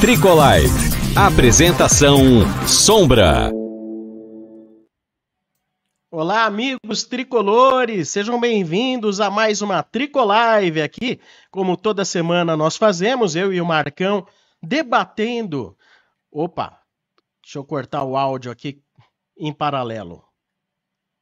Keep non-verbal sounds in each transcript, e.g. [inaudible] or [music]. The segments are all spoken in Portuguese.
Tricolive. Apresentação Sombra. Olá, amigos tricolores! Sejam bem-vindos a mais uma Tricolive aqui. Como toda semana nós fazemos, eu e o Marcão debatendo. Opa, deixa eu cortar o áudio aqui em paralelo.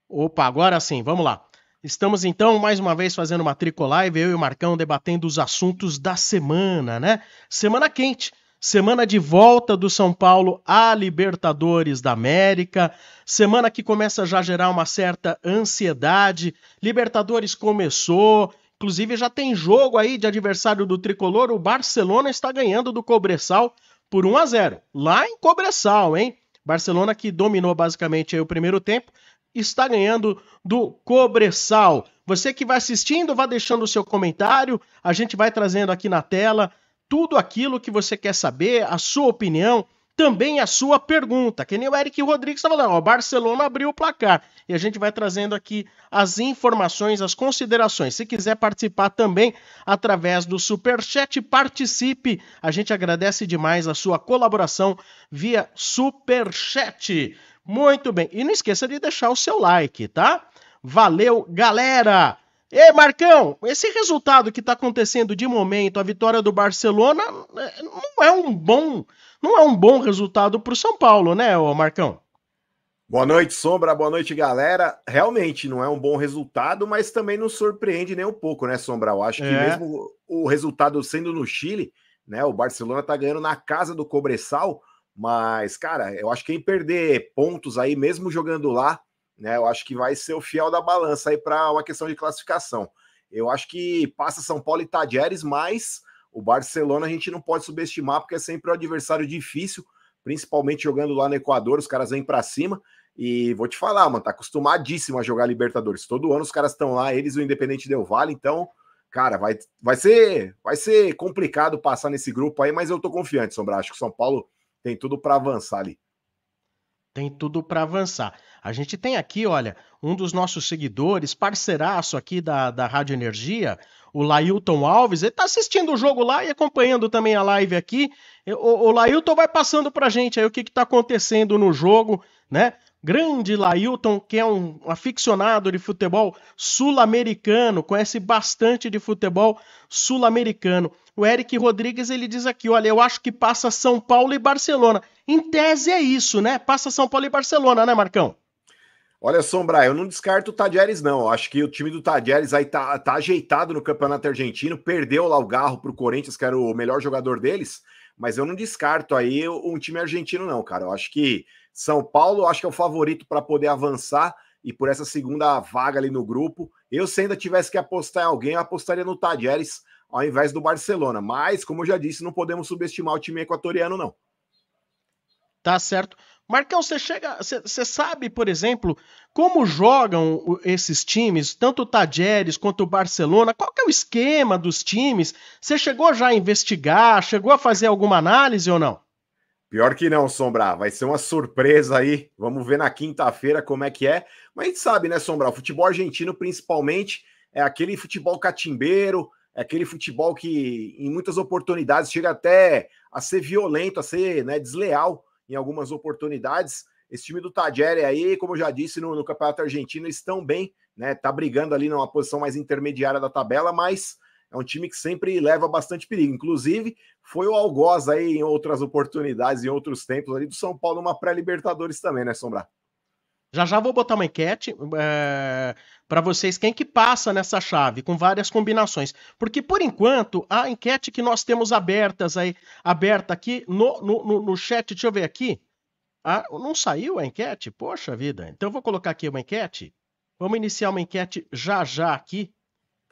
Opa, agora sim, vamos lá. Estamos então mais uma vez fazendo uma tricolive, eu e o Marcão debatendo os assuntos da semana, né? Semana quente, semana de volta do São Paulo à Libertadores da América, semana que começa já a gerar uma certa ansiedade. Libertadores começou, inclusive já tem jogo aí de adversário do tricolor, o Barcelona está ganhando do Cobressal por 1 a 0, lá em Cobressal, hein? Barcelona que dominou basicamente o primeiro tempo está ganhando do Cobressal. Você que vai assistindo, vá deixando o seu comentário, a gente vai trazendo aqui na tela tudo aquilo que você quer saber, a sua opinião, também a sua pergunta. Que nem o Eric Rodrigues estava falando, o Barcelona abriu o placar. E a gente vai trazendo aqui as informações, as considerações. Se quiser participar também através do Super Chat, participe. A gente agradece demais a sua colaboração via Super Chat. Muito bem. E não esqueça de deixar o seu like, tá? Valeu, galera! e Marcão, esse resultado que está acontecendo de momento, a vitória do Barcelona, é, não é um bom, não é um bom resultado para o São Paulo, né, ô Marcão? Boa noite, Sombra. Boa noite, galera. Realmente não é um bom resultado, mas também não surpreende nem um pouco, né, Sombra? Eu acho que é. mesmo o resultado sendo no Chile, né, o Barcelona está ganhando na casa do Cobressal, mas, cara, eu acho que quem perder pontos aí, mesmo jogando lá, né? Eu acho que vai ser o fiel da balança aí para uma questão de classificação. Eu acho que passa São Paulo e Tadjeres, mas o Barcelona a gente não pode subestimar, porque é sempre um adversário difícil, principalmente jogando lá no Equador, os caras vêm para cima. E vou te falar, mano, tá acostumadíssimo a jogar Libertadores. Todo ano os caras estão lá, eles o Independente Del Vale, então, cara, vai, vai ser vai ser complicado passar nesse grupo aí, mas eu tô confiante, Sombra. Acho que São Paulo tem tudo para avançar ali. Tem tudo para avançar. A gente tem aqui, olha, um dos nossos seguidores, parceiraço aqui da, da Rádio Energia, o Lailton Alves, ele está assistindo o jogo lá e acompanhando também a live aqui. O, o Lailton vai passando para a gente aí o que está acontecendo no jogo, né? Grande Lailton, que é um aficionado de futebol sul-americano, conhece bastante de futebol sul-americano. O Eric Rodrigues ele diz aqui: olha, eu acho que passa São Paulo e Barcelona. Em tese é isso, né? Passa São Paulo e Barcelona, né, Marcão? Olha, Sombra, eu não descarto o Tadieres, não. Eu acho que o time do Tadieres aí tá, tá ajeitado no campeonato argentino, perdeu lá o Garro pro Corinthians, que era o melhor jogador deles, mas eu não descarto aí um time argentino, não, cara. Eu acho que são Paulo, acho que é o favorito para poder avançar e por essa segunda vaga ali no grupo. Eu, se ainda tivesse que apostar em alguém, eu apostaria no Tadieres ao invés do Barcelona. Mas, como eu já disse, não podemos subestimar o time equatoriano, não. Tá certo. Marcão, você chega. Você sabe, por exemplo, como jogam esses times, tanto o Tajeres quanto o Barcelona? Qual que é o esquema dos times? Você chegou já a investigar? Chegou a fazer alguma análise ou não? Pior que não, Sombra. Vai ser uma surpresa aí. Vamos ver na quinta-feira como é que é. Mas a gente sabe, né, Sombra? O futebol argentino, principalmente, é aquele futebol catimbeiro, é aquele futebol que, em muitas oportunidades, chega até a ser violento, a ser né, desleal em algumas oportunidades. Esse time do Tadjere aí, como eu já disse, no, no Campeonato Argentino, estão bem, né? Tá brigando ali numa posição mais intermediária da tabela, mas é um time que sempre leva bastante perigo. Inclusive, foi o Algoz aí em outras oportunidades, em outros tempos ali do São Paulo, numa pré-Libertadores também, né, Sombra? Já já vou botar uma enquete é, eh, para vocês quem que passa nessa chave com várias combinações, porque por enquanto a enquete que nós temos abertas aí aberta aqui no, no, no chat, deixa eu ver aqui, ah, não saiu a enquete? Poxa vida! Então eu vou colocar aqui uma enquete. Vamos iniciar uma enquete já já aqui.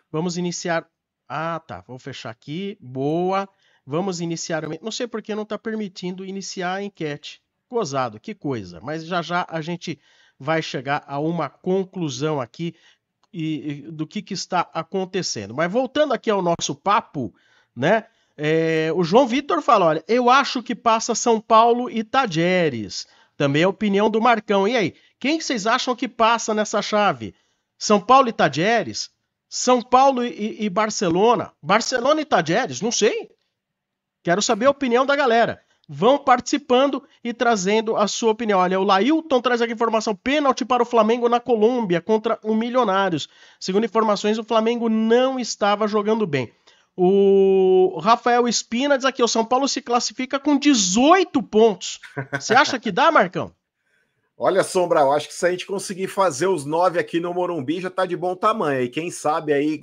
Vamos iniciar ah, tá. Vou fechar aqui. Boa. Vamos iniciar. Não sei por que não está permitindo iniciar a enquete. Gozado, que coisa. Mas já já a gente vai chegar a uma conclusão aqui e, e do que, que está acontecendo. Mas voltando aqui ao nosso papo, né? É, o João Vitor fala: olha, eu acho que passa São Paulo e Tajeres. Também é a opinião do Marcão. E aí, quem vocês acham que passa nessa chave? São Paulo e Tajeres? São Paulo e, e Barcelona. Barcelona e Tajeres, não sei. Quero saber a opinião da galera. Vão participando e trazendo a sua opinião. Olha, o Lailton traz aqui informação: pênalti para o Flamengo na Colômbia contra o Milionários. Segundo informações, o Flamengo não estava jogando bem. O Rafael Espina diz aqui: o São Paulo se classifica com 18 pontos. Você acha que dá, Marcão? Olha, Sombra, eu acho que se a gente conseguir fazer os nove aqui no Morumbi já está de bom tamanho. E quem sabe aí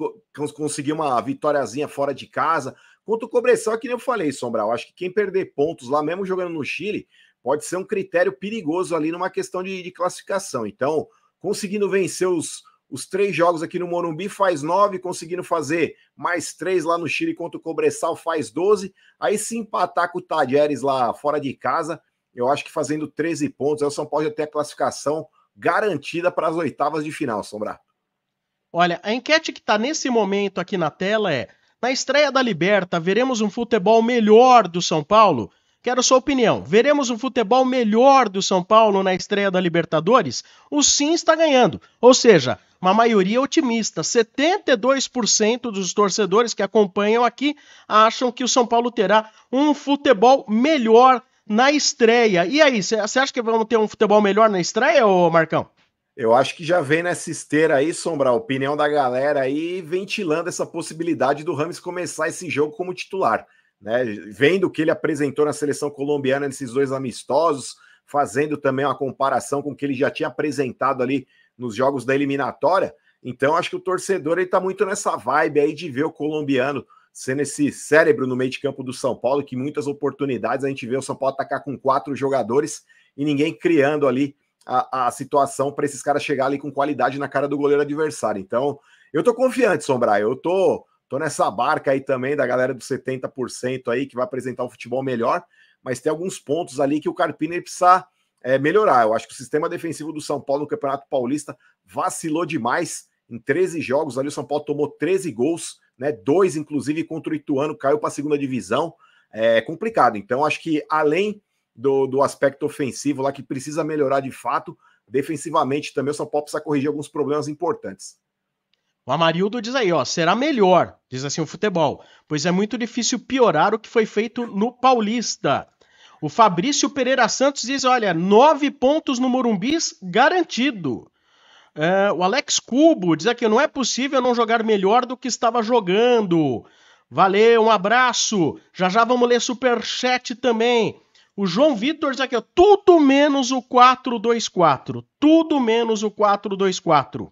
conseguir uma vitóriazinha fora de casa. Quanto o Cobressal, é que nem eu falei, Sombra, eu acho que quem perder pontos lá, mesmo jogando no Chile, pode ser um critério perigoso ali numa questão de, de classificação. Então, conseguindo vencer os, os três jogos aqui no Morumbi faz nove, conseguindo fazer mais três lá no Chile contra o Cobressal faz doze. Aí se empatar com o Tajeres lá fora de casa, eu acho que fazendo 13 pontos, o São Paulo já tem a classificação garantida para as oitavas de final, Sombra. Olha, a enquete que está nesse momento aqui na tela é: na estreia da Liberta, veremos um futebol melhor do São Paulo? Quero sua opinião. Veremos um futebol melhor do São Paulo na estreia da Libertadores? O sim está ganhando. Ou seja, uma maioria otimista. 72% dos torcedores que acompanham aqui acham que o São Paulo terá um futebol melhor na estreia. E aí, você acha que vamos ter um futebol melhor na estreia, ô Marcão? Eu acho que já vem nessa esteira aí, Sombra, a opinião da galera aí, ventilando essa possibilidade do Rames começar esse jogo como titular. Né? Vendo o que ele apresentou na seleção colombiana nesses dois amistosos, fazendo também uma comparação com o que ele já tinha apresentado ali nos jogos da eliminatória. Então, acho que o torcedor está muito nessa vibe aí de ver o colombiano sendo esse cérebro no meio de campo do São Paulo, que muitas oportunidades a gente vê o São Paulo atacar com quatro jogadores e ninguém criando ali a, a situação para esses caras chegar ali com qualidade na cara do goleiro adversário. Então, eu tô confiante, Sombra, eu tô, tô nessa barca aí também da galera dos 70% aí que vai apresentar um futebol melhor, mas tem alguns pontos ali que o Carpini precisa é, melhorar. Eu acho que o sistema defensivo do São Paulo no Campeonato Paulista vacilou demais. Em 13 jogos ali, o São Paulo tomou 13 gols né? Dois, inclusive, contra o Ituano, caiu para a segunda divisão. É complicado. Então, acho que além do, do aspecto ofensivo lá que precisa melhorar de fato, defensivamente também o São Paulo precisa corrigir alguns problemas importantes. O Amarildo diz aí, ó, será melhor, diz assim o futebol, pois é muito difícil piorar o que foi feito no Paulista. O Fabrício Pereira Santos diz, olha, nove pontos no Morumbis garantido. É, o Alex Cubo diz aqui: não é possível não jogar melhor do que estava jogando. Valeu, um abraço. Já já vamos ler superchat também. O João Vitor diz aqui: ó, tudo menos o 424. Tudo menos o 424.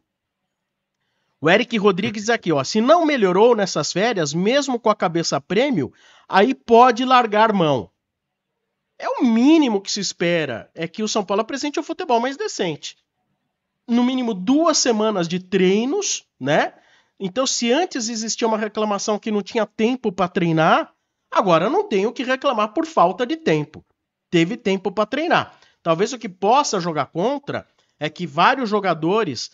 O Eric Rodrigues diz aqui: ó, se não melhorou nessas férias, mesmo com a cabeça prêmio, aí pode largar mão. É o mínimo que se espera, é que o São Paulo apresente um futebol mais decente no mínimo duas semanas de treinos, né? Então, se antes existia uma reclamação que não tinha tempo para treinar, agora não tenho que reclamar por falta de tempo. Teve tempo para treinar. Talvez o que possa jogar contra é que vários jogadores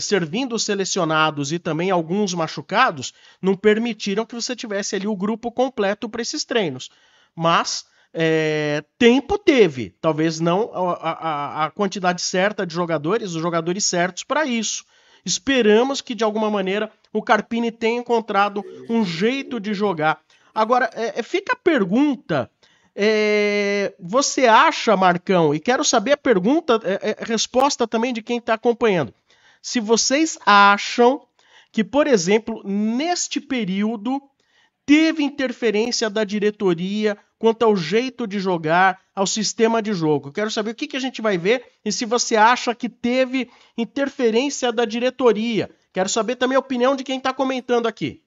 servindo os selecionados e também alguns machucados, não permitiram que você tivesse ali o grupo completo para esses treinos. Mas é, tempo teve, talvez não a, a, a quantidade certa de jogadores, os jogadores certos para isso. Esperamos que de alguma maneira o Carpini tenha encontrado um jeito de jogar. Agora, é, é fica a pergunta: é, você acha, Marcão, e quero saber a pergunta, é, é resposta também de quem está acompanhando, se vocês acham que, por exemplo, neste período teve interferência da diretoria quanto ao jeito de jogar, ao sistema de jogo. quero saber o que, que a gente vai ver e se você acha que teve interferência da diretoria. Quero saber também a opinião de quem está comentando aqui.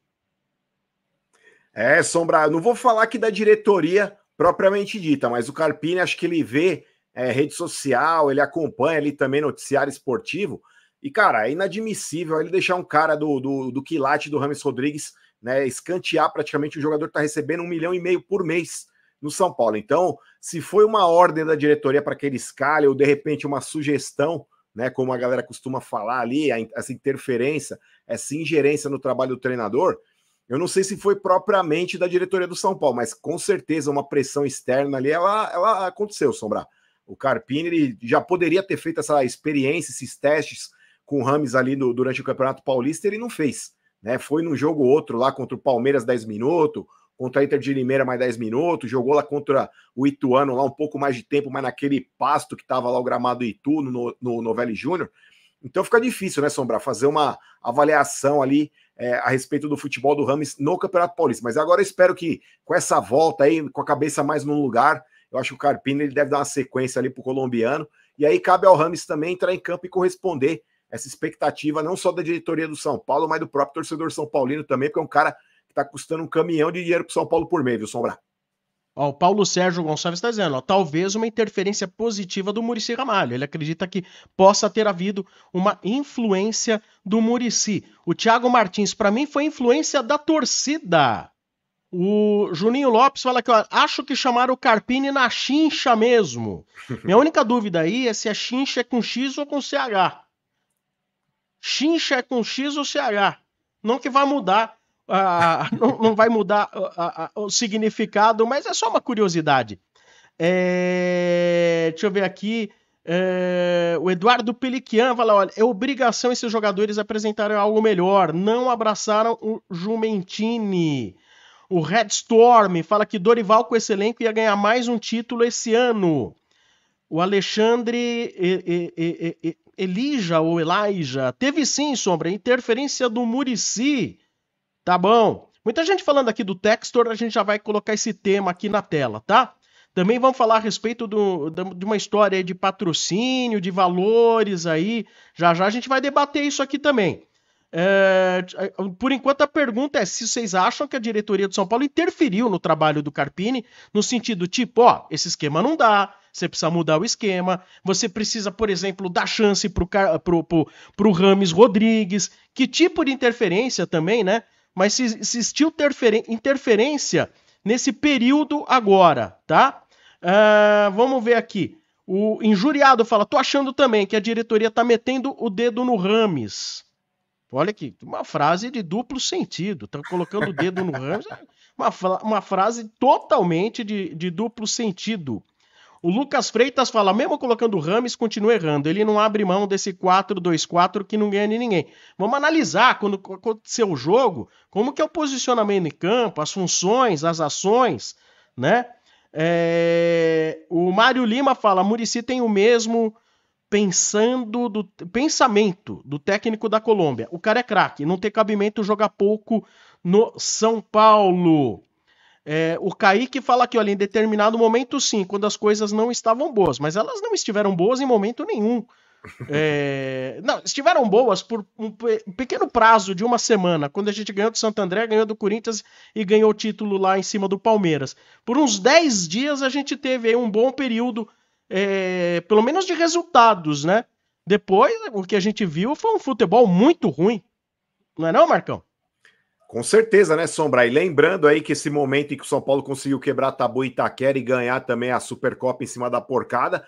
É, Sombra, não vou falar aqui da diretoria propriamente dita, mas o Carpini acho que ele vê é, rede social, ele acompanha ali também noticiário esportivo. E, cara, é inadmissível ele deixar um cara do, do, do quilate do Rames Rodrigues né, escantear praticamente o jogador está recebendo um milhão e meio por mês no São Paulo. Então, se foi uma ordem da diretoria para que ele escale, ou de repente uma sugestão, né, como a galera costuma falar ali, essa interferência, essa ingerência no trabalho do treinador, eu não sei se foi propriamente da diretoria do São Paulo, mas com certeza uma pressão externa ali, ela, ela aconteceu, Sombra. O Carpini já poderia ter feito essa experiência, esses testes com o Rames ali no, durante o Campeonato Paulista, ele não fez. Né? Foi num jogo outro lá contra o Palmeiras 10 minutos, contra a Inter de Limeira mais 10 minutos, jogou lá contra o Ituano lá um pouco mais de tempo, mas naquele pasto que estava lá o gramado Itu, no, no Novelli Júnior. Então fica difícil, né, Sombra, fazer uma avaliação ali é, a respeito do futebol do Rames no Campeonato Paulista. Mas agora eu espero que com essa volta aí, com a cabeça mais no lugar, eu acho que o Carpino ele deve dar uma sequência ali para o colombiano. E aí cabe ao Rames também entrar em campo e corresponder essa expectativa, não só da diretoria do São Paulo, mas do próprio torcedor São Paulino também, porque é um cara Tá custando um caminhão de dinheiro pro São Paulo por mês, viu, Sombra? Ó, o Paulo Sérgio Gonçalves está dizendo, ó, talvez uma interferência positiva do Murici Ramalho. Ele acredita que possa ter havido uma influência do Murici. O Thiago Martins, para mim, foi influência da torcida. O Juninho Lopes fala que ó, acho que chamaram o Carpini na chincha mesmo. [laughs] Minha única dúvida aí é se a é chincha é com X ou com CH. Chincha é com X ou CH. Não que vai mudar ah, não, não, vai mudar ah, ah, o significado, mas é só uma curiosidade. É, deixa eu ver aqui. É, o Eduardo Peliquian fala: olha, é obrigação esses jogadores apresentarem algo melhor. Não abraçaram o Jumentini. O Red Storm fala que Dorival com esse elenco ia ganhar mais um título esse ano. O Alexandre e, e, e, Elija ou Elijah teve sim, Sombra, interferência do Murici Tá bom? Muita gente falando aqui do Textor, a gente já vai colocar esse tema aqui na tela, tá? Também vamos falar a respeito do, de uma história de patrocínio, de valores aí. Já já a gente vai debater isso aqui também. É, por enquanto, a pergunta é se vocês acham que a diretoria de São Paulo interferiu no trabalho do Carpini, no sentido tipo, ó, esse esquema não dá, você precisa mudar o esquema, você precisa, por exemplo, dar chance para pro, pro, pro Rames Rodrigues. Que tipo de interferência também, né? mas se existiu interferência nesse período agora, tá? Uh, vamos ver aqui. O injuriado fala: tô achando também que a diretoria tá metendo o dedo no Rames. Olha aqui, uma frase de duplo sentido. Tá colocando o dedo no Rames. É uma, uma frase totalmente de, de duplo sentido. O Lucas Freitas fala, mesmo colocando o Rames, continua errando. Ele não abre mão desse 4-2-4 que não ganha de ninguém. Vamos analisar quando acontecer o jogo, como que é o posicionamento em campo, as funções, as ações, né? É... O Mário Lima fala, Murici tem o mesmo pensando do pensamento do técnico da Colômbia. O cara é craque, não tem cabimento jogar pouco no São Paulo. É, o Kaique fala aqui, olha, em determinado momento sim, quando as coisas não estavam boas, mas elas não estiveram boas em momento nenhum. É, não, estiveram boas por um pequeno prazo de uma semana, quando a gente ganhou do Santo André, ganhou do Corinthians e ganhou o título lá em cima do Palmeiras. Por uns 10 dias a gente teve um bom período, é, pelo menos de resultados, né? Depois, o que a gente viu foi um futebol muito ruim. Não é não, Marcão? Com certeza, né, Sombra? E lembrando aí que esse momento em que o São Paulo conseguiu quebrar tabu Itaquera e ganhar também a Supercopa em cima da porcada,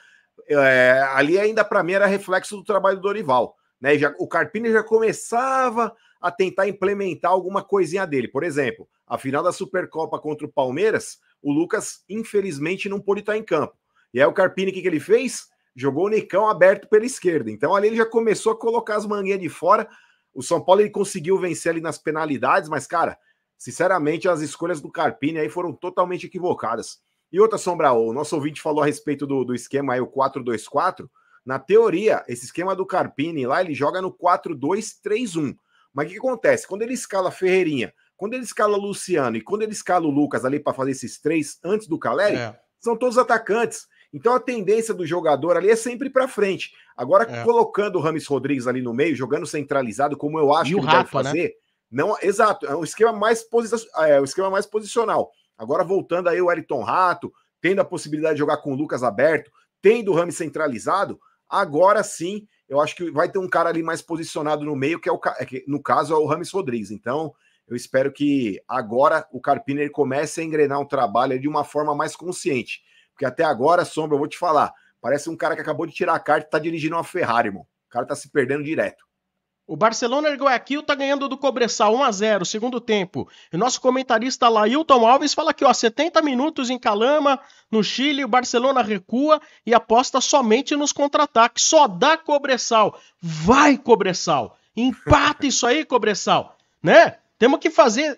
é, ali ainda para mim era reflexo do trabalho do Dorival. Né? Já, o Carpini já começava a tentar implementar alguma coisinha dele. Por exemplo, a final da Supercopa contra o Palmeiras, o Lucas infelizmente não pôde estar em campo. E aí o Carpini, o que, que ele fez? Jogou o Nicão aberto pela esquerda. Então ali ele já começou a colocar as manguinhas de fora o São Paulo ele conseguiu vencer ali nas penalidades, mas, cara, sinceramente, as escolhas do Carpini aí foram totalmente equivocadas. E outra sombra, o nosso ouvinte falou a respeito do, do esquema aí, o 4-2-4. Na teoria, esse esquema do Carpini lá, ele joga no 4-2-3-1. Mas o que acontece? Quando ele escala Ferreirinha, quando ele escala Luciano e quando ele escala o Lucas ali para fazer esses três antes do Caleri, é. são todos atacantes. Então a tendência do jogador ali é sempre para frente. Agora, é. colocando o Rames Rodrigues ali no meio, jogando centralizado, como eu acho e que ele Rafa, deve né? fazer. Né? Não, exato, é um esquema mais é, um esquema mais posicional. Agora voltando aí o Elton Rato, tendo a possibilidade de jogar com o Lucas aberto, tendo o Rames centralizado, agora sim, eu acho que vai ter um cara ali mais posicionado no meio, que é o é que, no caso é o Rames Rodrigues. Então, eu espero que agora o Carpini comece a engrenar um trabalho de uma forma mais consciente. Porque até agora, Sombra, eu vou te falar, parece um cara que acabou de tirar a carta e tá dirigindo uma Ferrari, irmão. O cara tá se perdendo direto. O Barcelona de Guayaquil tá ganhando do Cobressal 1 a 0 segundo tempo. E nosso comentarista Lailton Alves fala que, ó, 70 minutos em Calama, no Chile, o Barcelona recua e aposta somente nos contra-ataques. Só dá Cobressal. Vai, Cobressal. Empata isso aí, Cobressal. Né? Temos que fazer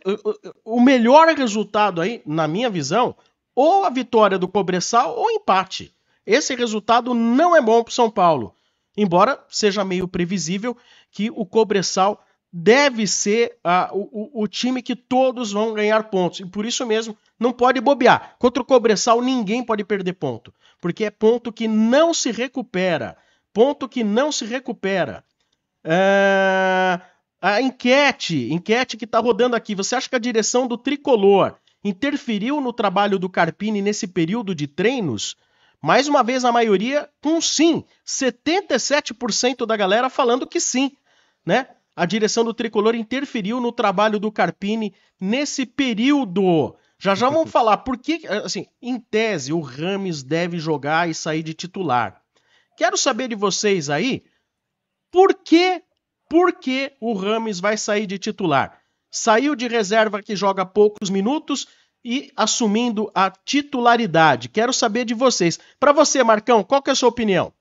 o melhor resultado aí, na minha visão, ou a vitória do Cobressal ou empate. Esse resultado não é bom para o São Paulo, embora seja meio previsível que o Cobressal deve ser uh, o, o, time que todos vão ganhar pontos. E por isso mesmo, não pode bobear. Contra o Cobressal, ninguém pode perder ponto. Porque é ponto que não se recupera. Ponto que não se recupera. Uh, a enquete, enquete que está rodando aqui. Você acha que a direção do Tricolor interferiu no trabalho do Carpini nesse período de treinos? Mais uma vez, a maioria com sim. 77% da galera falando que sim, né? A direção do tricolor interferiu no trabalho do Carpini nesse período. Já já vamos [laughs] falar por que, assim, em tese, o Rames deve jogar e sair de titular. Quero saber de vocês aí por que, por que o Rames vai sair de titular saiu de reserva que joga poucos minutos e assumindo a titularidade. Quero saber de vocês. Para você, Marcão, qual que é a sua opinião?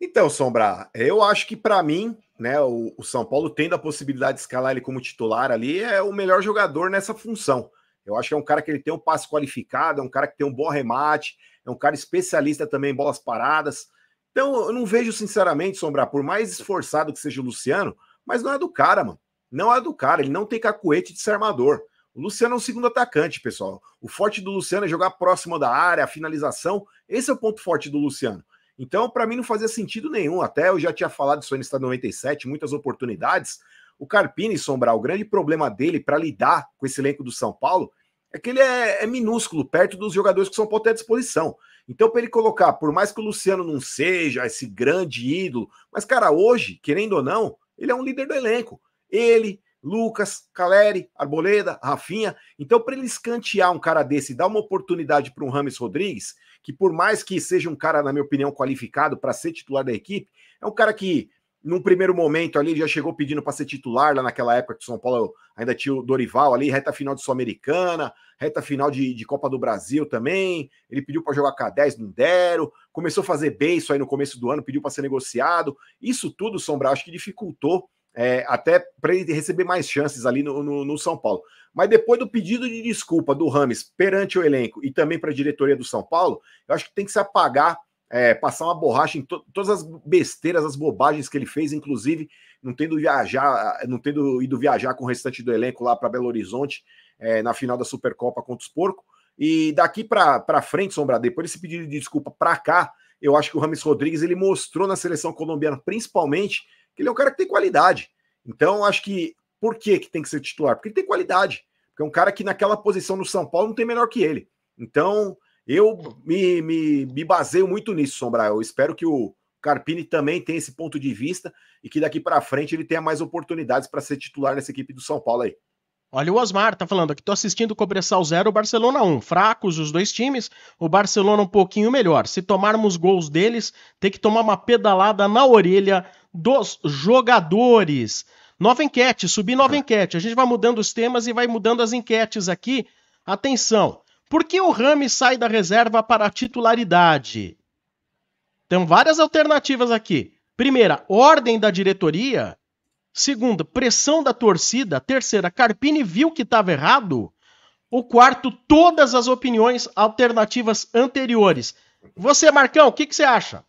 Então, Sombra, eu acho que para mim, né, o, o, São Paulo tendo a possibilidade de escalar ele como titular ali, é o melhor jogador nessa função. Eu acho que é um cara que ele tem um passe qualificado, é um cara que tem um bom remate, é um cara especialista também em bolas paradas. Então, eu não vejo, sinceramente, Sombra, por mais esforçado que seja o Luciano, mas não é do cara, mano não é do cara, ele não tem cacuete de ser armador. O Luciano é um segundo atacante, pessoal. O forte do Luciano é jogar próximo da área, a finalização. Esse é o ponto forte do Luciano. Então, para mim, não fazia sentido nenhum. Até eu já tinha falado isso aí no Estado 97, muitas oportunidades. O Carpini, Sombrar, o grande problema dele para lidar com esse elenco do São Paulo é que ele é, é minúsculo, perto dos jogadores que o São Paulo tem à disposição. Então, para ele colocar, por mais que o Luciano não seja esse grande ídolo, mas, cara, hoje, querendo ou não, ele é um líder do elenco. Ele, Lucas, Caleri, Arboleda, Rafinha. Então, para ele escantear um cara desse e dar uma oportunidade para um Rames Rodrigues, que por mais que seja um cara, na minha opinião, qualificado para ser titular da equipe, é um cara que, num primeiro momento ali, já chegou pedindo para ser titular lá naquela época que o São Paulo ainda tinha o Dorival ali, reta final de Sul-Americana, reta final de, de, Copa do Brasil também. Ele pediu para jogar com a 10, não deram. Começou a fazer bem isso aí no começo do ano, pediu para ser negociado. Isso tudo, Sombra, acho que dificultou é, até para ele receber mais chances ali no, no, no, São Paulo. Mas depois do pedido de desculpa do Rames perante o elenco e também para a diretoria do São Paulo, eu acho que tem que se apagar, é, passar uma borracha em to todas as besteiras, as bobagens que ele fez, inclusive não tendo viajar, não tendo ido viajar com o restante do elenco lá para Belo Horizonte é, na final da Supercopa contra os Porcos. E daqui para frente, Sombra, depois desse pedido de desculpa para cá, eu acho que o Rames Rodrigues ele mostrou na seleção colombiana, principalmente que ele é um cara que tem qualidade. Então, acho que por que, que tem que ser titular? Porque ele tem qualidade. Porque é um cara que naquela posição no São Paulo não tem melhor que ele. Então, eu me, me, me baseio muito nisso, Sombra. Eu espero que o Carpini também tenha esse ponto de vista e que daqui para frente ele tenha mais oportunidades para ser titular nessa equipe do São Paulo aí. Olha o Osmar, tá falando aqui, tô assistindo o Cobressal 0, Barcelona 1. Fracos os dois times, o Barcelona um pouquinho melhor. Se tomarmos gols deles, tem que tomar uma pedalada na orelha dos jogadores. Nova enquete, subir nova enquete. A gente vai mudando os temas e vai mudando as enquetes aqui. Atenção, por que o Rami sai da reserva para a titularidade? Tem várias alternativas aqui. Primeira, ordem da diretoria. Segunda, pressão da torcida. Terceira, Carpini viu que estava errado. O quarto, todas as opiniões alternativas anteriores. Você, Marcão, o que, que você acha?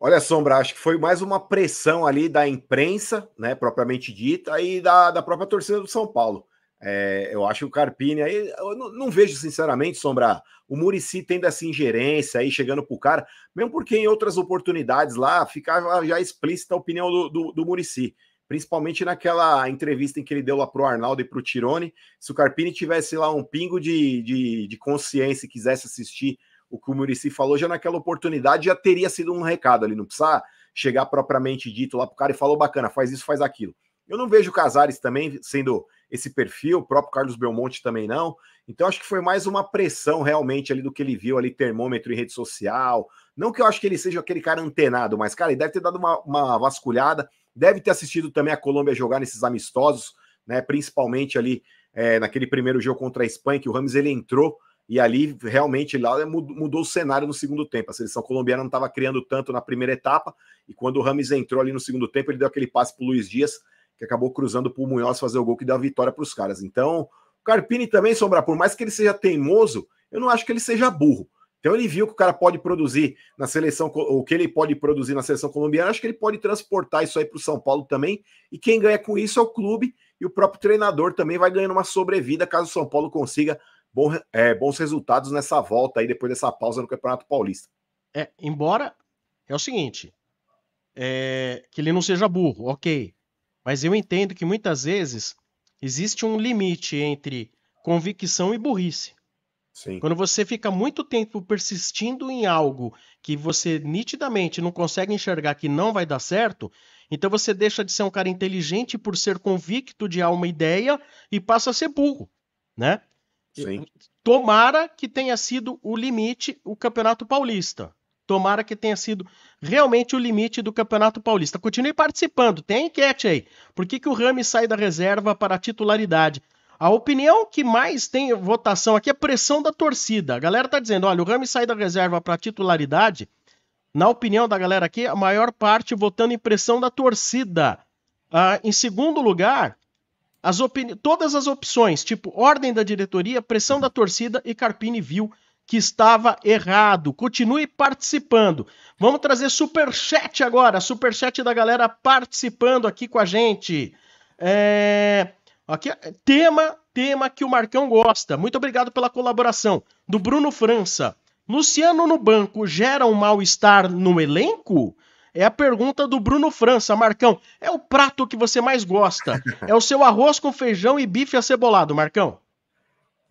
Olha, Sombra, acho que foi mais uma pressão ali da imprensa, né, propriamente dita, e da, da própria torcida do São Paulo. É, eu acho que o Carpini aí, eu não, não vejo sinceramente, Sombra, o Murici tendo essa ingerência aí, chegando pro cara, mesmo porque em outras oportunidades lá ficava já explícita a opinião do, do, do Murici, principalmente naquela entrevista em que ele deu lá pro Arnaldo e pro Tirone. Se o Carpini tivesse lá um pingo de, de, de consciência e quisesse assistir o que o Murici falou, já naquela oportunidade já teria sido um recado ali, não precisa chegar propriamente dito lá pro cara e falou bacana, faz isso, faz aquilo. Eu não vejo o Casares também sendo esse perfil, o próprio Carlos Belmonte também não. Então acho que foi mais uma pressão realmente ali do que ele viu ali, termômetro em rede social. Não que eu acho que ele seja aquele cara antenado, mas cara, ele deve ter dado uma, uma vasculhada, deve ter assistido também a Colômbia jogar nesses amistosos, né? Principalmente ali é, naquele primeiro jogo contra a Espanha, que o Ramos ele entrou e ali realmente lá mudou o cenário no segundo tempo. A seleção colombiana não estava criando tanto na primeira etapa, e quando o Ramos entrou ali no segundo tempo, ele deu aquele passe para o Luiz Dias que acabou cruzando para o Munhoz fazer o gol que deu a vitória para os caras. Então, o Carpini também, Sombra, por mais que ele seja teimoso, eu não acho que ele seja burro. Então ele viu que o cara pode produzir na seleção, o que ele pode produzir na seleção colombiana, acho que ele pode transportar isso aí para o São Paulo também. E quem ganha com isso é o clube e o próprio treinador também vai ganhando uma sobrevida caso o São Paulo consiga bom, é, bons resultados nessa volta aí, depois dessa pausa no Campeonato Paulista. É, embora é o seguinte, é, que ele não seja burro, ok. Mas eu entendo que muitas vezes existe um limite entre convicção e burrice. Sim. Quando você fica muito tempo persistindo em algo que você nitidamente não consegue enxergar que não vai dar certo, então você deixa de ser um cara inteligente por ser convicto de alguma ideia e passa a ser burro, né? Sim. Tomara que tenha sido o limite o Campeonato Paulista. Tomara que tenha sido realmente o limite do Campeonato Paulista. Continue participando, tem enquete aí. Por que, que o Rami sai da reserva para a titularidade? A opinião que mais tem votação aqui é pressão da torcida. A galera tá dizendo: olha, o Rami sai da reserva para titularidade. Na opinião da galera aqui, a maior parte votando em pressão da torcida. Ah, em segundo lugar, as todas as opções, tipo ordem da diretoria, pressão da torcida e Carpini viu que estava errado. Continue participando. Vamos trazer super chat agora, super chat da galera participando aqui com a gente. É... Aqui, tema, tema que o Marcão gosta. Muito obrigado pela colaboração do Bruno França. Luciano no banco gera um mal-estar no elenco? É a pergunta do Bruno França. Marcão, é o prato que você mais gosta? É o seu arroz com feijão e bife acebolado, Marcão?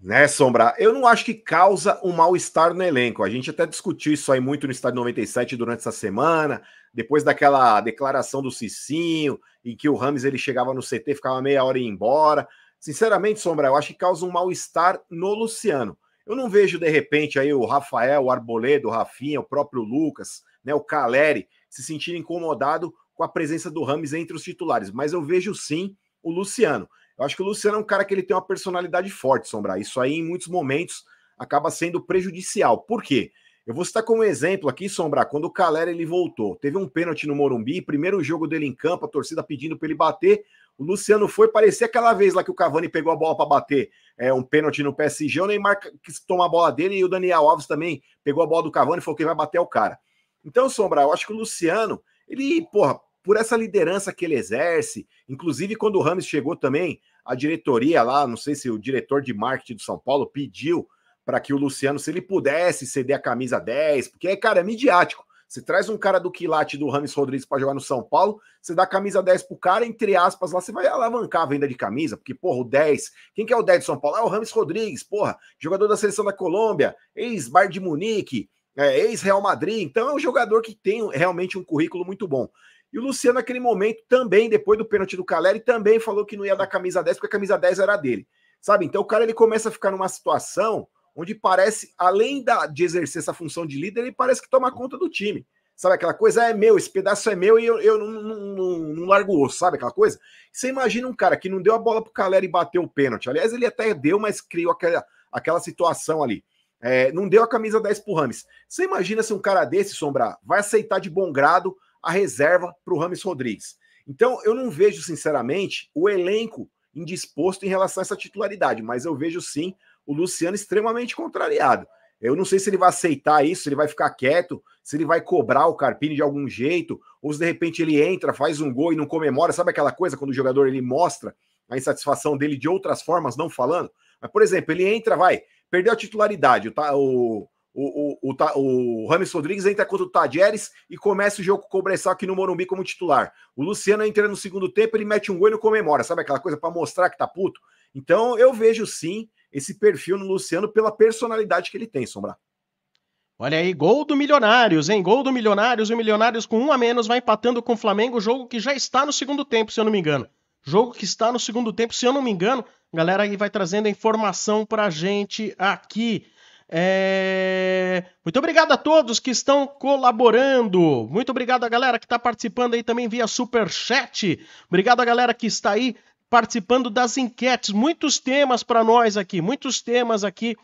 Né, Sombra? Eu não acho que causa um mal-estar no elenco. A gente até discutiu isso aí muito no Estádio 97 durante essa semana, depois daquela declaração do Cicinho, em que o Rames ele chegava no CT, ficava meia hora e ia embora. Sinceramente, Sombra, eu acho que causa um mal-estar no Luciano. Eu não vejo, de repente, aí o Rafael, o Arboledo, o Rafinha, o próprio Lucas, né, o Caleri, se sentir incomodado com a presença do Rames entre os titulares, mas eu vejo sim o Luciano. Eu acho que o Luciano é um cara que ele tem uma personalidade forte, Sombra. Isso aí, em muitos momentos, acaba sendo prejudicial. Por quê? Eu vou citar como exemplo aqui, Sombra, quando o Calera ele voltou. Teve um pênalti no Morumbi, primeiro jogo dele em campo, a torcida pedindo para ele bater. O Luciano foi, parecia aquela vez lá que o Cavani pegou a bola para bater é, um pênalti no PSG, o Neymar quis tomar a bola dele e o Daniel Alves também pegou a bola do Cavani e falou que vai bater o cara. Então, Sombra, eu acho que o Luciano, ele, porra, por essa liderança que ele exerce. Inclusive, quando o Rames chegou também, a diretoria lá, não sei se o diretor de marketing do São Paulo pediu para que o Luciano, se ele pudesse ceder a camisa 10, porque, cara, é midiático. Você traz um cara do quilate do Rames Rodrigues para jogar no São Paulo, você dá a camisa 10 pro cara, entre aspas, lá você vai alavancar a venda de camisa, porque, porra, o 10. Quem que é o 10 de São Paulo? Ah, o Rames Rodrigues, porra, jogador da seleção da Colômbia, ex-Bar de Munique, é, ex-Real Madrid. Então é um jogador que tem realmente um currículo muito bom. E o Luciano, naquele momento, também, depois do pênalti do Caleri, também falou que não ia dar camisa 10, porque a camisa 10 era dele. Sabe? Então o cara ele começa a ficar numa situação onde parece, além da, de exercer essa função de líder, ele parece que toma conta do time. Sabe aquela coisa? Ah, é meu, esse pedaço é meu e eu, eu não, não, não, largo o osso, sabe aquela coisa? Você imagina um cara que não deu a bola pro Caleri e bateu o pênalti. Aliás, ele até deu, mas criou aquela, aquela situação ali. É, não deu a camisa 10 pro Rames. Você imagina se um cara desse, Sombra, vai aceitar de bom grado a reserva para o Rames Rodrigues. Então, eu não vejo, sinceramente, o elenco indisposto em relação a essa titularidade, mas eu vejo sim o Luciano extremamente contrariado. Eu não sei se ele vai aceitar isso, se ele vai ficar quieto, se ele vai cobrar o Carpini de algum jeito, ou se de repente ele entra, faz um gol e não comemora. Sabe aquela coisa quando o jogador ele mostra a insatisfação dele de outras formas, não falando? Mas, por exemplo, ele entra, vai, perdeu a titularidade, o, o, o, o, o Rames Rodrigues entra contra o Tadieres e começa o jogo com o aqui no Morumbi como titular. O Luciano entra no segundo tempo, ele mete um gol e não comemora, sabe aquela coisa para mostrar que tá puto? Então eu vejo sim esse perfil no Luciano pela personalidade que ele tem, Sombra. Olha aí, gol do Milionários, hein? Gol do Milionários. O Milionários com um a menos vai empatando com o Flamengo, jogo que já está no segundo tempo, se eu não me engano. Jogo que está no segundo tempo, se eu não me engano. galera aí vai trazendo a informação pra gente aqui. É... Muito obrigado a todos que estão colaborando. Muito obrigado a galera que está participando aí também via super chat. Obrigado a galera que está aí participando das enquetes. Muitos temas para nós aqui, muitos temas aqui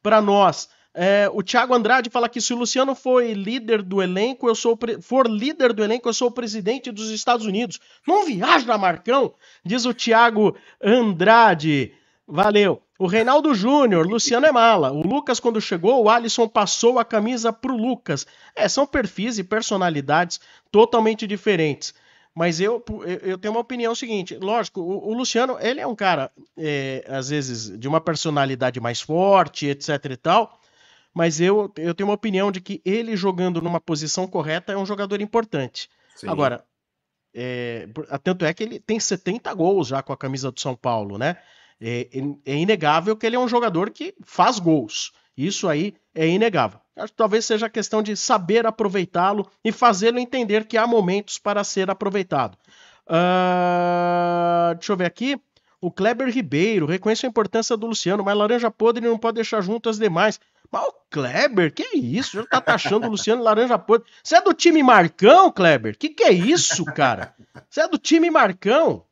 para nós. É, o Thiago Andrade fala que se o Luciano for líder do elenco, eu sou for líder do elenco, eu sou o presidente dos Estados Unidos. Não viaja, Marcão, diz o Thiago Andrade. Valeu. O Reinaldo Júnior, Luciano é mala. O Lucas, quando chegou, o Alisson passou a camisa pro Lucas. É, são perfis e personalidades totalmente diferentes. Mas eu, eu tenho uma opinião seguinte. Lógico, o, o Luciano, ele é um cara, é, às vezes, de uma personalidade mais forte, etc e tal. Mas eu, eu tenho uma opinião de que ele jogando numa posição correta é um jogador importante. Sim. Agora, é, tanto é que ele tem 70 gols já com a camisa do São Paulo, né? É, é, é inegável que ele é um jogador que faz gols. Isso aí é inegável. Acho que talvez seja questão de saber aproveitá-lo e fazê-lo entender que há momentos para ser aproveitado. Uh, deixa eu ver aqui. O Kleber Ribeiro reconhece a importância do Luciano, mas Laranja Podre não pode deixar junto as demais. Mas o Kleber, que isso? Já tá taxando o Luciano Laranja Podre. Você é do time Marcão, Kleber? Que que é isso, cara? Você é do time Marcão?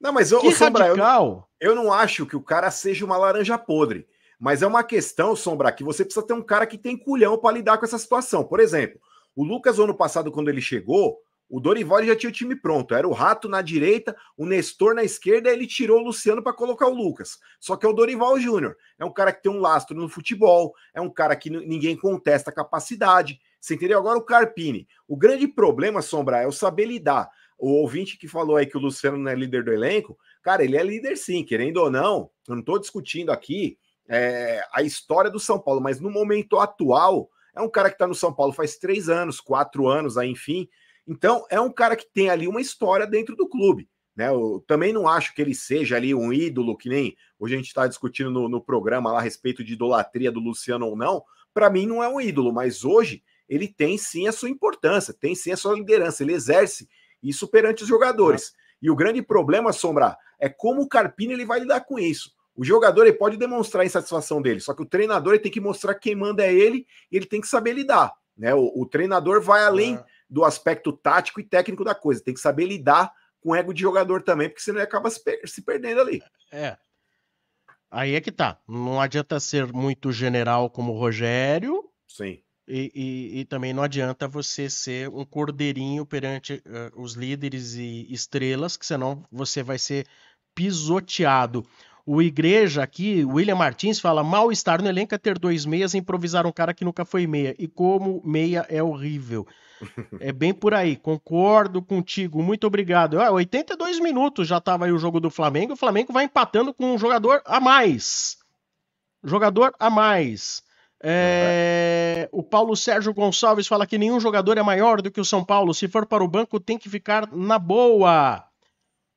Não, mas eu que radical. Sombra, eu, eu não acho que o cara seja uma laranja podre, mas é uma questão, Sombra, que você precisa ter um cara que tem culhão para lidar com essa situação. Por exemplo, o Lucas, ano passado, quando ele chegou, o Dorival já tinha o time pronto. Era o Rato na direita, o Nestor na esquerda, ele tirou o Luciano para colocar o Lucas. Só que é o Dorival Júnior. É um cara que tem um lastro no futebol, é um cara que ninguém contesta a capacidade. Você entendeu? Agora o Carpini. O grande problema, Sombra, é o saber lidar. O ouvinte que falou aí que o Luciano não é líder do elenco, Cara, ele é líder sim, querendo ou não, eu não estou discutindo aqui é, a história do São Paulo, mas no momento atual, é um cara que está no São Paulo faz três anos, quatro anos, aí, enfim. Então, é um cara que tem ali uma história dentro do clube. Né? Eu também não acho que ele seja ali um ídolo, que nem hoje a gente está discutindo no, no programa lá a respeito de idolatria do Luciano ou não. Para mim, não é um ídolo, mas hoje ele tem sim a sua importância, tem sim a sua liderança, ele exerce isso perante os jogadores. E o grande problema, Sombra, é como o Carpini ele vai lidar com isso. O jogador ele pode demonstrar a insatisfação dele, só que o treinador ele tem que mostrar que quem manda é ele e ele tem que saber lidar. Né? O, o treinador vai além é. do aspecto tático e técnico da coisa, tem que saber lidar com o ego de jogador também, porque senão ele acaba se, per se perdendo ali. É. Aí é que tá. Não adianta ser muito general como o Rogério. Sim. E, e, e, também não adianta você ser um cordeirinho perante uh, os líderes e estrelas, que senão você vai ser pisoteado. O Igreja aqui, William Martins, fala: mal estar no elenco é ter dois meias e improvisar um cara que nunca foi meia. E como meia é horrível. [laughs] é bem por aí, concordo contigo, muito obrigado. Ah, 82 minutos já estava aí o jogo do Flamengo. O Flamengo vai empatando com um jogador a mais. Jogador a mais. É, o Paulo Sérgio Gonçalves fala que nenhum jogador é maior do que o São Paulo. Se for para o banco, tem que ficar na boa.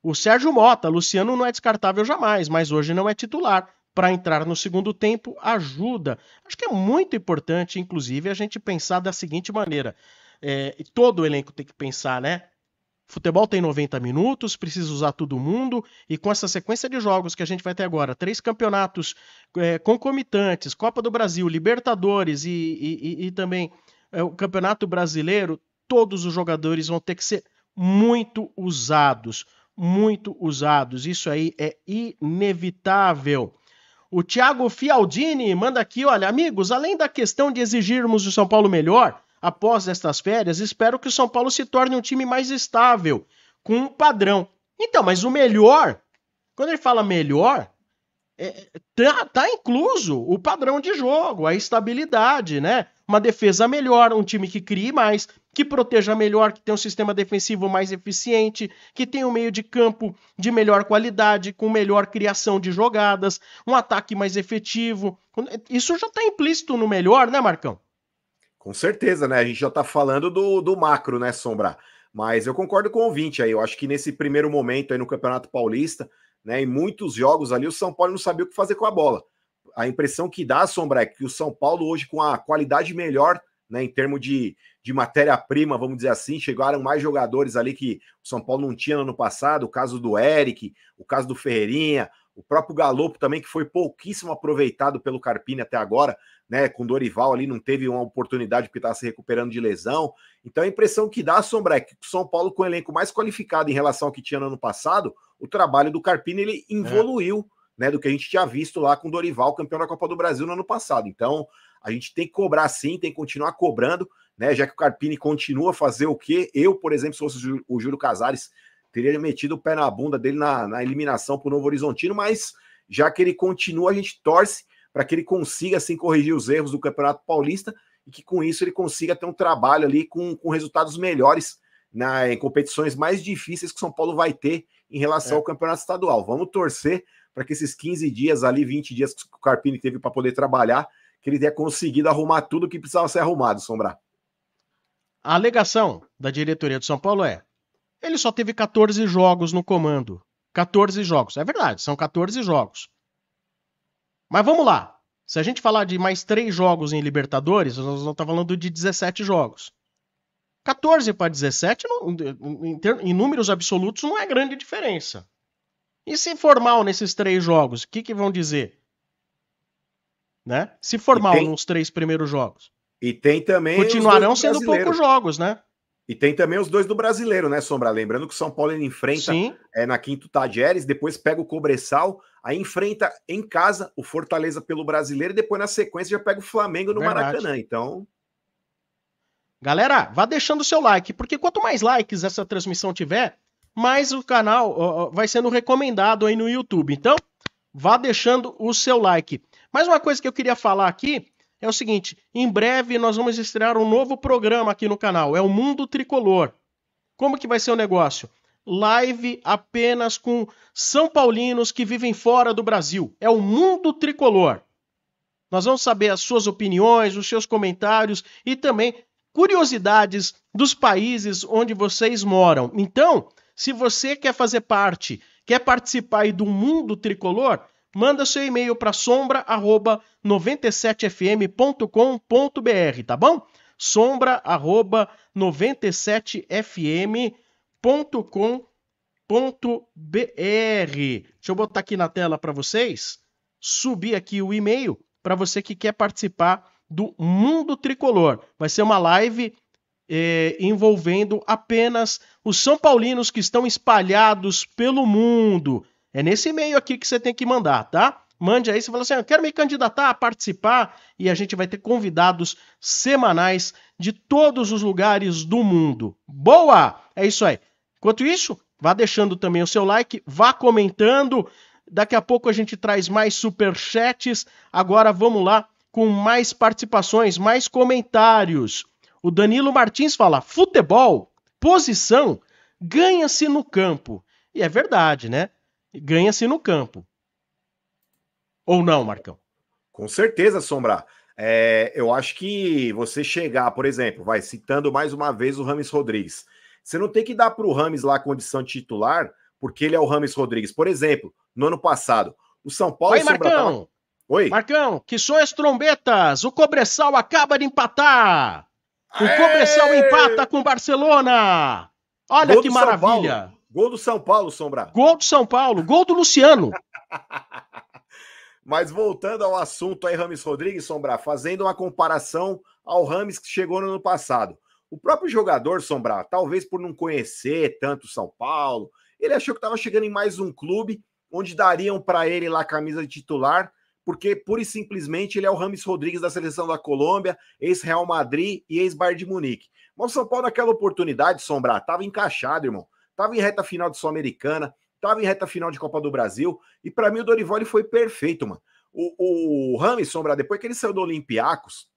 O Sérgio Mota, Luciano não é descartável jamais, mas hoje não é titular. Para entrar no segundo tempo, ajuda. Acho que é muito importante, inclusive, a gente pensar da seguinte maneira. É, todo o elenco tem que pensar, né? Futebol tem 90 minutos, precisa usar todo mundo, e com essa sequência de jogos que a gente vai ter agora, três campeonatos é, concomitantes, Copa do Brasil, Libertadores e, e, e, e também é, o Campeonato Brasileiro, todos os jogadores vão ter que ser muito usados, muito usados. Isso aí é inevitável. O Thiago Fialdini manda aqui, olha, amigos, além da questão de exigirmos o São Paulo melhor, após estas férias, espero que o São Paulo se torne um time mais estável, com um padrão. Então, mas o melhor, quando ele fala melhor, é, tá, tá incluso o padrão de jogo, a estabilidade, né? Uma defesa melhor, um time que crie mais, que proteja melhor, que tenha um sistema defensivo mais eficiente, que tenha um meio de campo de melhor qualidade, com melhor criação de jogadas, um ataque mais efetivo. Isso já está implícito no melhor, né, Marcão? Com certeza, né? A gente já está falando do, do macro, né, Sombra? Mas eu concordo com o ouvinte aí. Eu acho que nesse primeiro momento aí no Campeonato Paulista, né, em muitos jogos ali, o São Paulo não sabia o que fazer com a bola. A impressão que dá, Sombra, é que o São Paulo hoje, com a qualidade melhor, né, em termos de, de matéria-prima, vamos dizer assim, chegaram mais jogadores ali que o São Paulo não tinha no ano passado, o caso do Eric, o caso do Ferreirinha, o próprio Galopo também, que foi pouquíssimo aproveitado pelo Carpini até agora, né? Com Dorival ali não teve uma oportunidade porque estava se recuperando de lesão. Então a impressão que dá, Sombra, é que o São Paulo, com o elenco mais qualificado em relação ao que tinha no ano passado, o trabalho do Carpini ele evoluiu, é. né? Do que a gente tinha visto lá com Dorival, campeão da Copa do Brasil no ano passado. Então a gente tem que cobrar sim, tem que continuar cobrando, né? Já que o Carpini continua a fazer o quê? Eu, por exemplo, se fosse o Júlio Casares, teria metido o pé na bunda dele na, na eliminação para o Novo Horizontino, mas já que ele continua, a gente torce para que ele consiga assim corrigir os erros do Campeonato Paulista e que com isso ele consiga ter um trabalho ali com, com resultados melhores na, né, em competições mais difíceis que São Paulo vai ter em relação é. ao Campeonato Estadual. Vamos torcer para que esses 15 dias ali, 20 dias que o Carpini teve para poder trabalhar, que ele tenha conseguido arrumar tudo que precisava ser arrumado, Sombrá. A alegação da diretoria de São Paulo é: ele só teve 14 jogos no comando. 14 jogos. É verdade, são 14 jogos. Mas vamos lá. Se a gente falar de mais 3 jogos em Libertadores, nós vamos estar tá falando de 17 jogos. 14 para 17, em números absolutos, não é grande diferença. E se for mal nesses três jogos, o que, que vão dizer? Né? Se for mal tem... nos três primeiros jogos. E tem também. Continuarão sendo poucos jogos, né? E tem também os dois do brasileiro, né, Sombra? Lembrando que o São Paulo ele enfrenta é, na quinta o Tadieres, depois pega o Cobressal, aí enfrenta em casa o Fortaleza pelo brasileiro e depois na sequência já pega o Flamengo no Verdade. Maracanã. Então. Galera, vá deixando o seu like, porque quanto mais likes essa transmissão tiver, mais o canal ó, vai sendo recomendado aí no YouTube. Então, vá deixando o seu like. Mais uma coisa que eu queria falar aqui é o seguinte: em breve nós vamos estrear um novo programa aqui no canal, é o Mundo Tricolor. Como que vai ser o negócio? Live apenas com São Paulinos que vivem fora do Brasil. É o Mundo Tricolor. Nós vamos saber as suas opiniões, os seus comentários e também curiosidades dos países onde vocês moram. Então, se você quer fazer parte, quer participar aí do mundo tricolor, manda seu e-mail para sombra@97fm.com.br, tá bom? sombra@97fm.com.br. Deixa eu botar aqui na tela para vocês, subir aqui o e-mail para você que quer participar do Mundo Tricolor. Vai ser uma live é, envolvendo apenas os São Paulinos que estão espalhados pelo mundo. É nesse e-mail aqui que você tem que mandar, tá? Mande aí, você fala assim: ah, eu quero me candidatar a participar, e a gente vai ter convidados semanais de todos os lugares do mundo. Boa! É isso aí. Enquanto isso, vá deixando também o seu like, vá comentando. Daqui a pouco a gente traz mais superchats. Agora vamos lá com mais participações, mais comentários. O Danilo Martins fala: futebol, posição, ganha-se no campo. E é verdade, né? ganha-se no campo. Ou não, Marcão? Com certeza, Sombra. É, eu acho que você chegar, por exemplo, vai citando mais uma vez o Rames Rodrigues. Você não tem que dar para o Rames lá a condição de titular, porque ele é o Rames Rodrigues. Por exemplo, no ano passado, o São Paulo. Oi, Marcão! Tava... Oi? Marcão, que são as trombetas! O Cobressal acaba de empatar! O Aê! Cobressal empata com o Barcelona! Olha Gol que maravilha! Gol do São Paulo, Sombra. Gol do São Paulo, gol do Luciano. [laughs] Mas voltando ao assunto aí, Rames Rodrigues, Sombra, fazendo uma comparação ao Rames que chegou no ano passado. O próprio jogador, Sombra, talvez por não conhecer tanto São Paulo, ele achou que estava chegando em mais um clube onde dariam para ele lá a camisa de titular, porque pura e simplesmente ele é o Rames Rodrigues da seleção da Colômbia, ex-Real Madrid e ex-Bar de Munique. Mas o São Paulo, naquela oportunidade, Sombra, estava encaixado, irmão estava em reta final de Sul-Americana, estava em reta final de Copa do Brasil, e para mim o Dorival foi perfeito, mano. O, o Rami Sombra, depois que ele saiu do Olympiacos,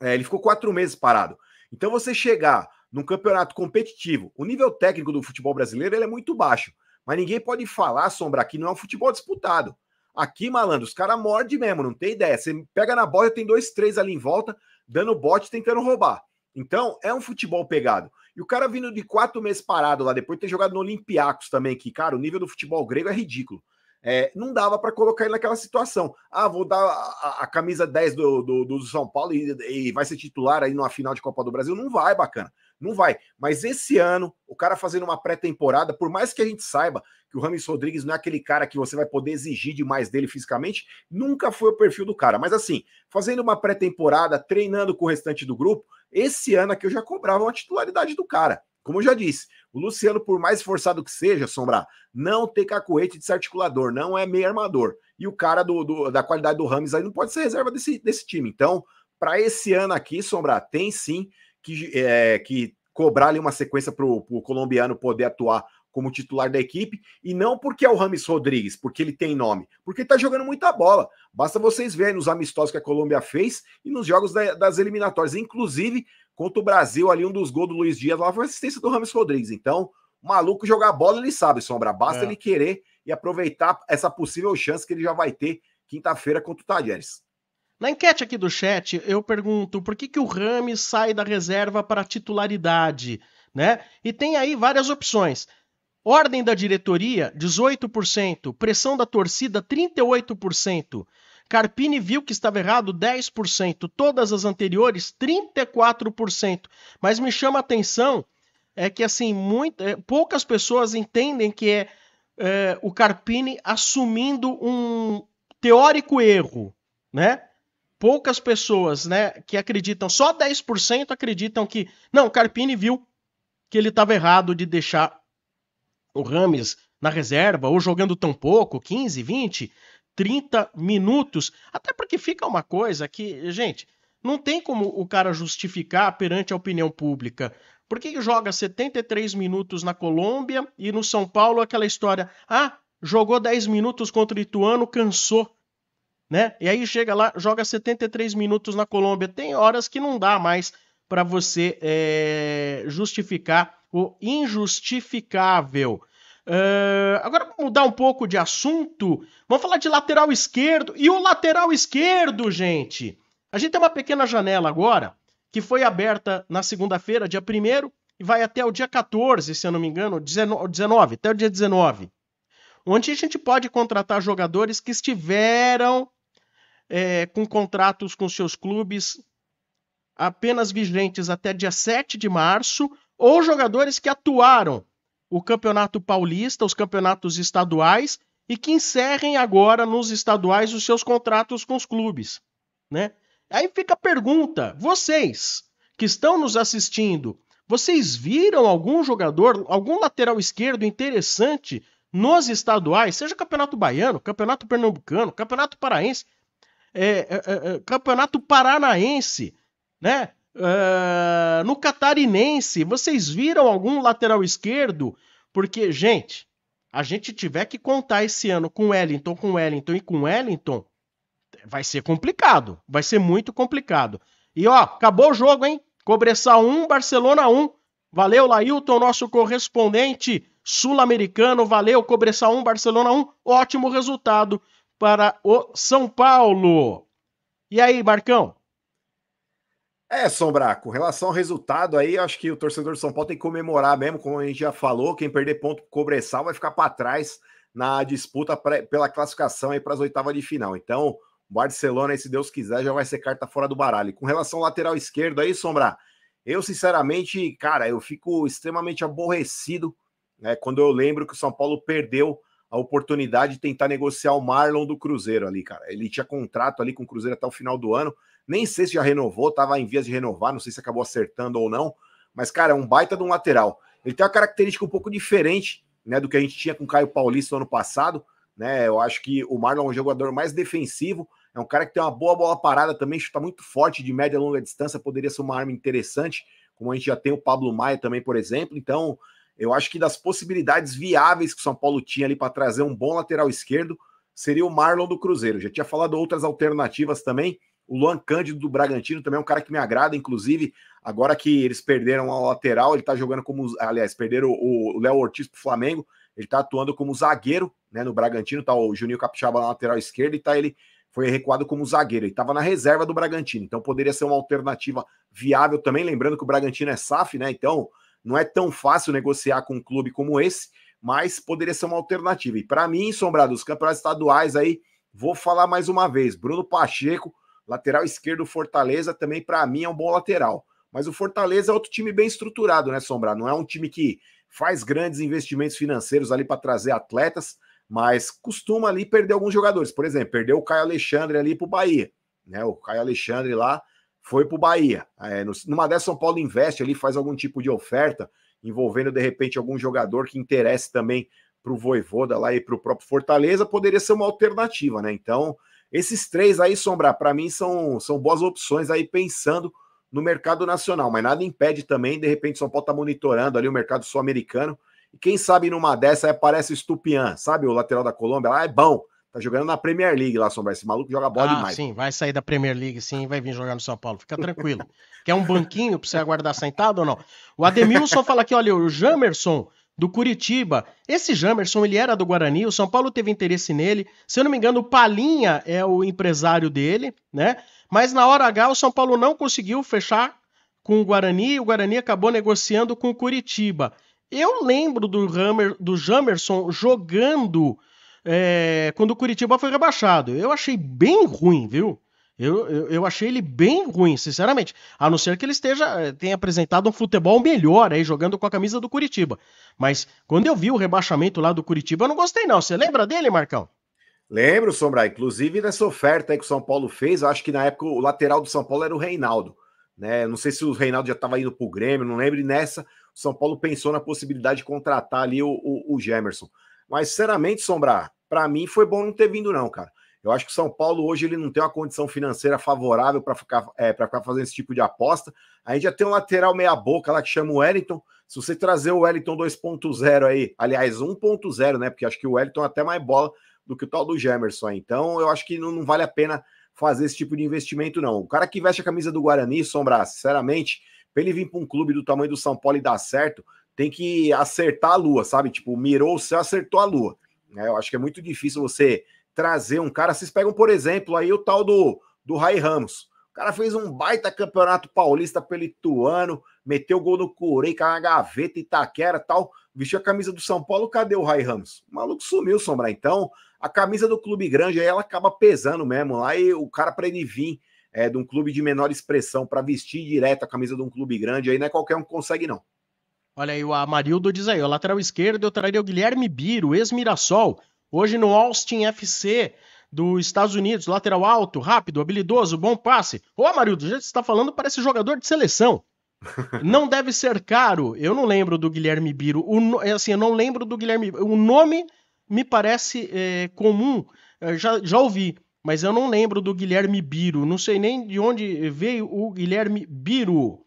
é, ele ficou quatro meses parado. Então você chegar num campeonato competitivo, o nível técnico do futebol brasileiro ele é muito baixo, mas ninguém pode falar, Sombra, que não é um futebol disputado. Aqui, malandro, os caras mordem mesmo, não tem ideia. Você pega na bola, tem dois, três ali em volta, dando bote, tentando roubar. Então, é um futebol pegado. E o cara vindo de quatro meses parado lá, depois de ter jogado no Olympiacos também, que, cara, o nível do futebol grego é ridículo. É, não dava para colocar ele naquela situação. Ah, vou dar a, a camisa 10 do, do, do São Paulo e, e, vai ser titular aí numa final de Copa do Brasil. Não vai, bacana. Não vai. Mas esse ano, o cara fazendo uma pré-temporada, por mais que a gente saiba que o Rames Rodrigues não é aquele cara que você vai poder exigir demais dele fisicamente, nunca foi o perfil do cara. Mas assim, fazendo uma pré-temporada, treinando com o restante do grupo, esse ano aqui eu já cobrava uma titularidade do cara. Como eu já disse, o Luciano, por mais forçado que seja, Sombra, não tem cacoete de ser articulador, não é meio armador. E o cara do, do, da qualidade do Rames aí não pode ser reserva desse, desse time. Então, para esse ano aqui, Sombra, tem sim que, é, que cobrar ali uma sequência para o colombiano poder atuar como titular da equipe, e não porque é o Rames Rodrigues, porque ele tem nome, porque ele está jogando muita bola. Basta vocês verem nos amistosos que a Colômbia fez e nos jogos da, das eliminatórias, inclusive contra o Brasil, ali um dos gols do Luiz Dias lá foi assistência do Rames Rodrigues. Então, maluco jogar bola, ele sabe, Sombra, basta é. ele querer e aproveitar essa possível chance que ele já vai ter quinta-feira contra o Talheres. Na enquete aqui do chat, eu pergunto por que, que o Rami sai da reserva para titularidade, né? E tem aí várias opções. Ordem da diretoria, 18%. Pressão da torcida, 38%. Carpini viu que estava errado, 10%. Todas as anteriores, 34%. Mas me chama a atenção é que, assim, muito, é, poucas pessoas entendem que é, é o Carpini assumindo um teórico erro, né? poucas pessoas, né, que acreditam, só 10% acreditam que não, Carpini viu que ele estava errado de deixar o Rames na reserva ou jogando tão pouco, 15, 20, 30 minutos, até porque fica uma coisa que, gente, não tem como o cara justificar perante a opinião pública. Por que joga 73 minutos na Colômbia e no São Paulo aquela história? Ah, jogou 10 minutos contra o Ituano, cansou né? E aí chega lá, joga 73 minutos na Colômbia. Tem horas que não dá mais para você é, justificar o injustificável. Uh, agora mudar um pouco de assunto, vamos falar de lateral esquerdo. E o lateral esquerdo, gente? A gente tem uma pequena janela agora, que foi aberta na segunda-feira, dia 1 e vai até o dia 14, se eu não me engano, 19, até o dia 19. Onde a gente pode contratar jogadores que estiveram é, com contratos com seus clubes apenas vigentes até dia 7 de março, ou jogadores que atuaram o Campeonato Paulista, os campeonatos estaduais e que encerrem agora nos estaduais os seus contratos com os clubes, né? Aí fica a pergunta: vocês que estão nos assistindo, vocês viram algum jogador, algum lateral esquerdo interessante nos estaduais, seja Campeonato Baiano, Campeonato Pernambucano, Campeonato Paraense? É, é, é, é, campeonato paranaense, né? no catarinense, vocês viram algum lateral esquerdo? Porque, gente, a gente tiver que contar esse ano com Wellington, com Wellington e com Wellington, vai ser complicado. Vai ser muito complicado. E ó, acabou o jogo, hein? Cobressal 1, Barcelona 1. Valeu, Lailton, nosso correspondente sul-americano. Valeu, Cobressal 1, Barcelona 1. Ótimo resultado para o São Paulo. E aí, Marcão? É, Sombra, com relação ao resultado aí, acho que o torcedor de São Paulo tem que comemorar mesmo, como a gente já falou, quem perder ponto o Cobressal vai ficar para trás na disputa pra, pela classificação aí para as oitavas de final. Então, o Barcelona, aí, se Deus quiser, já vai ser carta fora do baralho. Com relação ao lateral esquerdo aí, Sombra, eu sinceramente, cara, eu fico extremamente aborrecido né, quando eu lembro que o São Paulo perdeu a oportunidade de tentar negociar o Marlon do Cruzeiro ali, cara. Ele tinha contrato ali com o Cruzeiro até o final do ano. Nem sei se já renovou, estava em vias de renovar, não sei se acabou acertando ou não. Mas, cara, é um baita de um lateral. Ele tem uma característica um pouco diferente né, do que a gente tinha com o Caio Paulista no ano passado. Né? Eu acho que o Marlon é um jogador mais defensivo, é um cara que tem uma boa bola parada também, chuta muito forte de média e longa distância, poderia ser uma arma interessante, como a gente já tem o Pablo Maia também, por exemplo. Então, eu acho que das possibilidades viáveis que o São Paulo tinha ali para trazer um bom lateral esquerdo, seria o Marlon do Cruzeiro. Já tinha falado outras alternativas também. O Luan Cândido do Bragantino também é um cara que me agrada, inclusive, agora que eles perderam a lateral, ele tá jogando como. Aliás, perderam o Léo Ortiz pro Flamengo, ele tá atuando como zagueiro, né? No Bragantino, tá o Juninho Capixaba na lateral esquerda e tá ele. Foi recuado como zagueiro, ele estava na reserva do Bragantino, então poderia ser uma alternativa viável também. Lembrando que o Bragantino é SAF, né? Então não é tão fácil negociar com um clube como esse, mas poderia ser uma alternativa. E para mim, Sombrado, os campeonatos estaduais aí, vou falar mais uma vez. Bruno Pacheco, lateral esquerdo Fortaleza, também para mim é um bom lateral. Mas o Fortaleza é outro time bem estruturado, né, Sombrado? Não é um time que faz grandes investimentos financeiros ali para trazer atletas, mas costuma ali perder alguns jogadores. Por exemplo, perdeu o Caio Alexandre ali para o Bahia. Né? O Caio Alexandre lá foi para o Bahia. É, no, numa dessas, São Paulo investe ali, faz algum tipo de oferta, envolvendo de repente algum jogador que interesse também para o Voivoda lá e para o próprio Fortaleza, poderia ser uma alternativa, né? Então, esses três aí, Sombra, para mim são, são boas opções aí pensando no mercado nacional, mas nada impede também, de repente, São Paulo está monitorando ali o mercado sul-americano. E quem sabe numa dessa aparece é, o Estupian, sabe? O lateral da Colômbia lá é bom. Tá jogando na Premier League lá, Sombra. Esse maluco joga bola ah, demais. Sim, vai sair da Premier League, sim, vai vir jogar no São Paulo. Fica tranquilo. Quer um banquinho pra você aguardar sentado ou não? O Ademilson fala aqui, olha, o Jamerson do Curitiba. Esse Jamerson, ele era do Guarani, o São Paulo teve interesse nele. Se eu não me engano, o Palinha é o empresário dele, né? Mas na hora H, o São Paulo não conseguiu fechar com o Guarani e o Guarani acabou negociando com o Curitiba. Eu lembro do, Hammer, do Jamerson jogando é, quando o Curitiba foi rebaixado. Eu achei bem ruim, viu? Eu, eu, eu, achei ele bem ruim, sinceramente. A não ser que ele esteja eh, tenha apresentado um futebol melhor aí, jogando com a camisa do Curitiba. Mas quando eu vi o rebaixamento lá do Curitiba, eu não gostei, não. Você lembra dele, Marcão? Lembro, Sombra. Inclusive, nessa oferta aí que o São Paulo fez, acho que na época o lateral do São Paulo era o Reinaldo. Né? Não sei se o Reinaldo já estava indo para o Grêmio, não lembro. E nessa, o São Paulo pensou na possibilidade de contratar ali o, o, o Gemerson. Mas, sinceramente, Sombra, para mim foi bom não ter vindo, não, cara. Eu acho que o São Paulo hoje ele não tem uma condição financeira favorável para ficar, é, ficar fazendo esse tipo de aposta. A gente já tem um lateral meia-boca lá que chama o Wellington. Se você trazer o Wellington 2.0 aí, aliás, 1.0, né? Porque acho que o Wellington é até mais bola do que o tal do Gemerson. Então, eu acho que não, não vale a pena fazer esse tipo de investimento, não. O cara que veste a camisa do Guarani, Sombra, sinceramente, para ele vir para um clube do tamanho do São Paulo e dar certo, tem que acertar a lua, sabe? Tipo, mirou o céu, acertou a lua. Né? Eu acho que é muito difícil você trazer um cara. Vocês pegam, por exemplo, aí o tal do, do Rai Ramos. O cara fez um baita campeonato paulista pelo Ituano, meteu gol no Curei, caiu na gaveta, Itaquera tal. Vestiu a camisa do São Paulo, cadê o Rai Ramos? O maluco sumiu, Sombra. Então, a camisa do clube grande aí, ela acaba pesando mesmo lá e o cara para ele vir é, de um clube de menor expressão para vestir direto a camisa de um clube grande aí, não é qualquer um que consegue não. Olha aí, o Amarildo diz aí, o lateral esquerdo eu traria o Guilherme Biro, ex-Mirassol, hoje no Austin FC dos Estados Unidos, lateral alto, rápido, habilidoso, bom passe. Ô Amarildo, o jeito que você está falando, parece jogador de seleção. [laughs] não deve ser caro, eu não lembro do Guilherme Biro, o, é assim, eu não lembro do Guilherme, o nome me parece é, comum, eu é, já, já ouvi, mas eu não lembro do Guilherme Biro, não sei nem de onde veio o Guilherme Biro.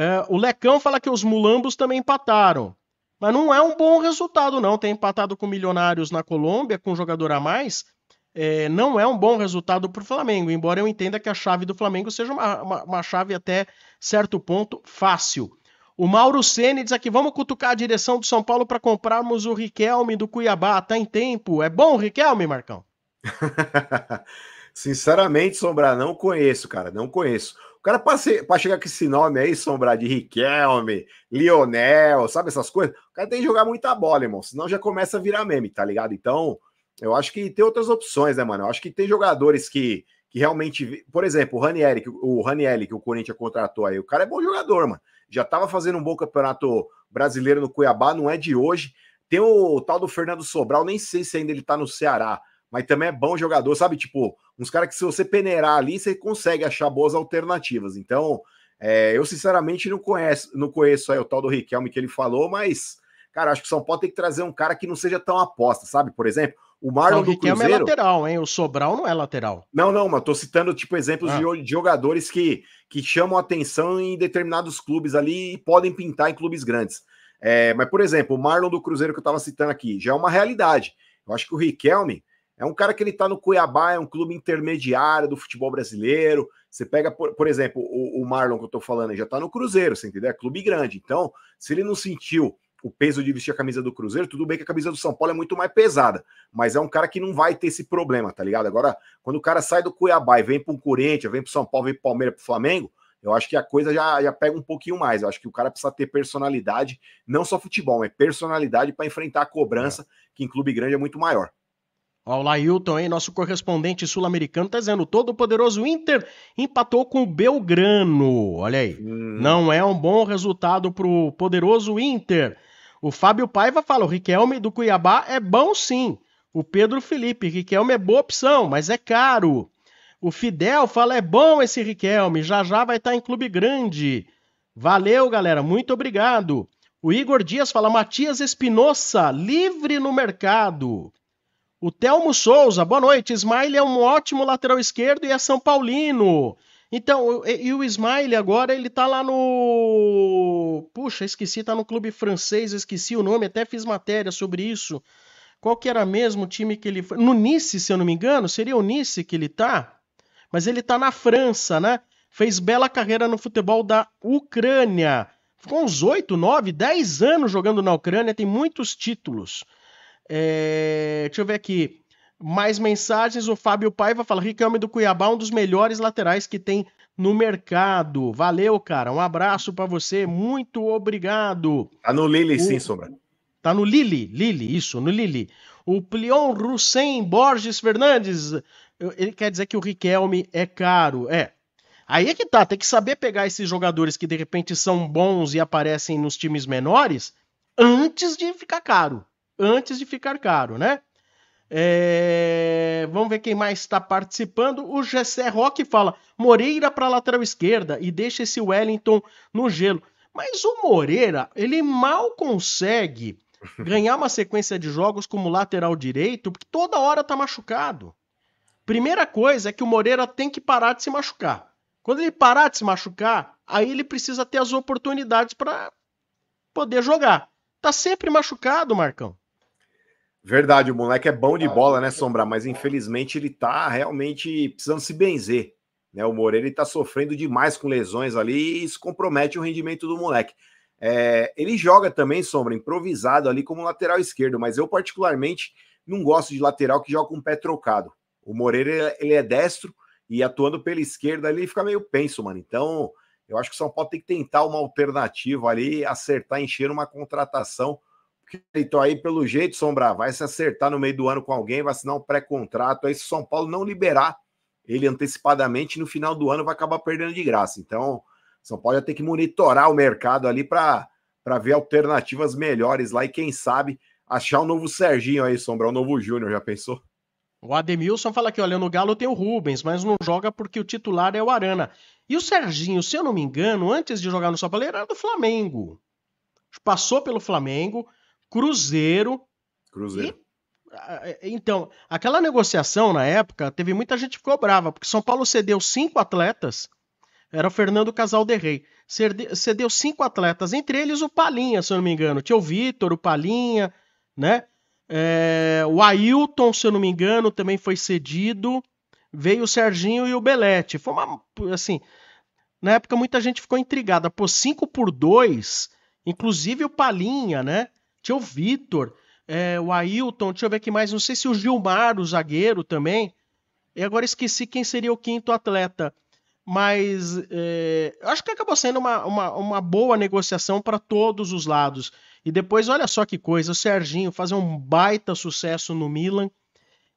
É, o Lecão fala que os mulambos também empataram. Mas não é um bom resultado, não. Tem empatado com Milionários na Colômbia, com um jogador a mais, é, não é um bom resultado para o Flamengo. Embora eu entenda que a chave do Flamengo seja uma, uma, uma chave até certo ponto fácil. O Mauro Ceni diz aqui: vamos cutucar a direção do São Paulo para comprarmos o Riquelme do Cuiabá. Está em tempo. É bom o Riquelme, Marcão? [laughs] Sinceramente, Sombra, não conheço, cara. Não conheço. O cara, para chegar com esse nome aí, sombrar de Riquelme, Lionel, sabe essas coisas? O cara tem que jogar muita bola, irmão. Senão já começa a virar meme, tá ligado? Então, eu acho que tem outras opções, né, mano? Eu acho que tem jogadores que, que realmente. Por exemplo, o Ranieri, o Ranieri, que o Corinthians contratou aí, o cara é bom jogador, mano. Já tava fazendo um bom campeonato brasileiro no Cuiabá, não é de hoje. Tem o tal do Fernando Sobral, nem sei se ainda ele tá no Ceará mas também é bom jogador, sabe? Tipo, uns caras que se você peneirar ali, você consegue achar boas alternativas. Então, é, eu sinceramente não conheço, não conheço aí o tal do Riquelme que ele falou, mas, cara, acho que o São Paulo tem que trazer um cara que não seja tão aposta, sabe? Por exemplo, o Marlon não, do Riquelme é Cruzeiro... é lateral, hein? O Sobral não é lateral. Não, não, mas tô citando, tipo, exemplos ah. de jogadores que, que chamam atenção em determinados clubes ali e podem pintar em clubes grandes. É, mas, por exemplo, o Marlon do Cruzeiro que eu tava citando aqui já é uma realidade. Eu acho que o Riquelme é um cara que ele está no Cuiabá, é um clube intermediário do futebol brasileiro. Você pega, por, por exemplo, o, o, Marlon que eu estou falando, ele já está no Cruzeiro, você entendeu? É clube grande. Então, se ele não sentiu o peso de vestir a camisa do Cruzeiro, tudo bem que a camisa do São Paulo é muito mais pesada, mas é um cara que não vai ter esse problema, tá ligado? Agora, quando o cara sai do Cuiabá e vem para um Corinthians, vem para São Paulo, vem para Palmeiras, para Flamengo, eu acho que a coisa já, já pega um pouquinho mais. Eu acho que o cara precisa ter personalidade, não só futebol, é personalidade para enfrentar a cobrança, é. que em clube grande é muito maior. Olá, Hilton, aí, nosso correspondente sul-americano, tá dizendo: todo poderoso Inter empatou com o Belgrano. Olha aí. Hum. Não é um bom resultado pro poderoso Inter. O Fábio Paiva fala: o Riquelme do Cuiabá é bom sim. O Pedro Felipe, Riquelme é boa opção, mas é caro. O Fidel fala: é bom esse Riquelme, já já vai estar tá em clube grande. Valeu, galera, muito obrigado. O Igor Dias fala: Matias Espinosa, livre no mercado. O Telmo Souza, boa noite. Smile é um ótimo lateral esquerdo e é São Paulino. Então, e, e o Smile agora ele tá lá no. Puxa, esqueci, tá no clube francês, esqueci o nome, até fiz matéria sobre isso. Qual que era mesmo o time que ele. No Nice, se eu não me engano, seria o Nice que ele tá. Mas ele tá na França, né? Fez bela carreira no futebol da Ucrânia. Ficou uns 8, 9, 10 anos jogando na Ucrânia, tem muitos títulos. É, deixa eu ver aqui. Mais mensagens, o Fábio Paiva fala, Ricame do Cuiabá, um dos melhores laterais que tem no mercado. Valeu, cara, um abraço para você, muito obrigado. Tá no Lili, o... sim, Sombra. Tá no Lili, Lili, isso, no Lili. O Plion Russen Borges Fernandes, ele quer dizer que o Riquelme é caro, é. Aí é que tá, tem que saber pegar esses jogadores que de repente são bons e aparecem nos times menores antes de ficar caro antes de ficar caro, né? É... Vamos ver quem mais está participando. O Gessé Roque fala: Moreira para lateral esquerda e deixa esse Wellington no gelo. Mas o Moreira, ele mal consegue [laughs] ganhar uma sequência de jogos como lateral direito, porque toda hora tá machucado. Primeira coisa é que o Moreira tem que parar de se machucar. Quando ele parar de se machucar, aí ele precisa ter as oportunidades para poder jogar. Tá sempre machucado, Marcão. Verdade, o moleque é bom de bola, né, Sombra? Mas infelizmente ele tá realmente precisando se benzer. Né? O Moreira ele tá sofrendo demais com lesões ali e isso compromete o rendimento do moleque. É, ele joga também, Sombra, improvisado ali como lateral esquerdo, mas eu particularmente não gosto de lateral que joga com o pé trocado. O Moreira ele é destro e atuando pela esquerda ali fica meio penso, mano. Então eu acho que o São Paulo tem que tentar uma alternativa ali, acertar, encher uma contratação então aí, pelo jeito, Sombra, vai se acertar no meio do ano com alguém, vai assinar um pré-contrato. Aí, se São Paulo não liberar ele antecipadamente, no final do ano vai acabar perdendo de graça. Então, São Paulo já tem que monitorar o mercado ali para ver alternativas melhores lá e, quem sabe, achar o um novo Serginho aí, Sombra, o um novo Júnior, já pensou? O Ademilson fala que, olha, no Galo tem o Rubens, mas não joga porque o titular é o Arana. E o Serginho, se eu não me engano, antes de jogar no São Paulo, era do Flamengo. Passou pelo Flamengo, Cruzeiro. Cruzeiro. E, ah, é, é, então, aquela negociação na época, teve muita gente que ficou brava, porque São Paulo cedeu cinco atletas. Era o Fernando Casal de Rei. Cedeu cinco atletas, entre eles o Palinha, se eu não me engano. Tinha o Vitor, o Palinha, né? É, o Ailton, se eu não me engano, também foi cedido. Veio o Serginho e o Belete. Foi uma. Assim, na época muita gente ficou intrigada. Pô, cinco por dois. inclusive o Palinha, né? Tinha o Vitor, é, o Ailton, deixa eu ver aqui mais, não sei se o Gilmar, o zagueiro também. E agora esqueci quem seria o quinto atleta. Mas é, acho que acabou sendo uma, uma, uma boa negociação para todos os lados. E depois, olha só que coisa, o Serginho fazer um baita sucesso no Milan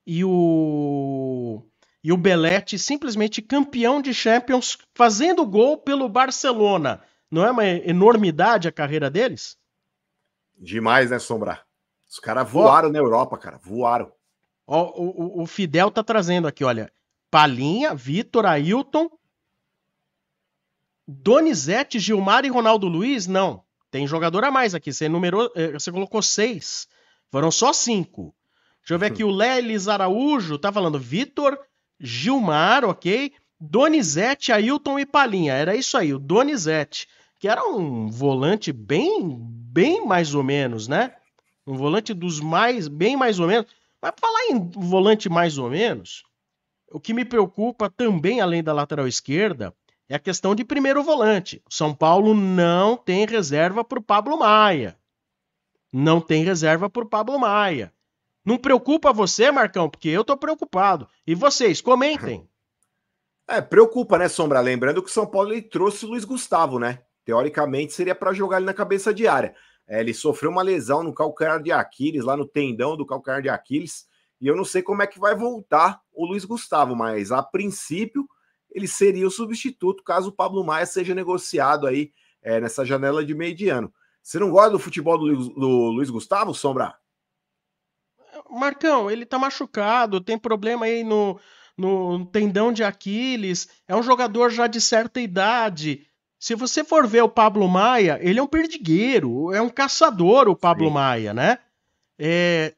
e o e o Belletti simplesmente campeão de Champions, fazendo gol pelo Barcelona. Não é uma enormidade a carreira deles? Demais, né, Sombra? Os caras voaram na Europa, cara. Voaram. Ó, o, o, Fidel tá trazendo aqui, olha. Palinha, Vitor, Ailton, Donizete, Gilmar e Ronaldo Luiz, não. Tem jogador a mais aqui. Você numerou, eh, você colocou seis. Foram só cinco. Deixa eu ver [laughs] aqui. O Lelis Araújo tá falando Vitor, Gilmar, ok? Donizete, Ailton e Palinha. Era isso aí, o Donizete, que era um volante bem bem mais ou menos, né? Um volante dos mais, bem mais ou menos. Mas falar em volante mais ou menos, o que me preocupa também, além da lateral esquerda, é a questão de primeiro volante. São Paulo não tem reserva para o Pablo Maia. Não tem reserva para o Pablo Maia. Não preocupa você, Marcão, porque eu estou preocupado. E vocês, comentem. É, preocupa, né, Sombra? Lembrando que o São Paulo ele trouxe o Luiz Gustavo, né? Teoricamente seria para jogar ele na cabeça de área. É, ele sofreu uma lesão no calcanhar de Aquiles, lá no tendão do calcanhar de Aquiles, e eu não sei como é que vai voltar o Luiz Gustavo, mas a princípio ele seria o substituto caso o Pablo Maia seja negociado aí é, nessa janela de meio de ano. Você não gosta do futebol do, do Luiz Gustavo, Sombra? Marcão, ele tá machucado, tem problema aí no, no tendão de Aquiles, é um jogador já de certa idade. Se você for ver o Pablo Maia, ele é um perdigueiro, é um caçador o Pablo Sim. Maia, né? É,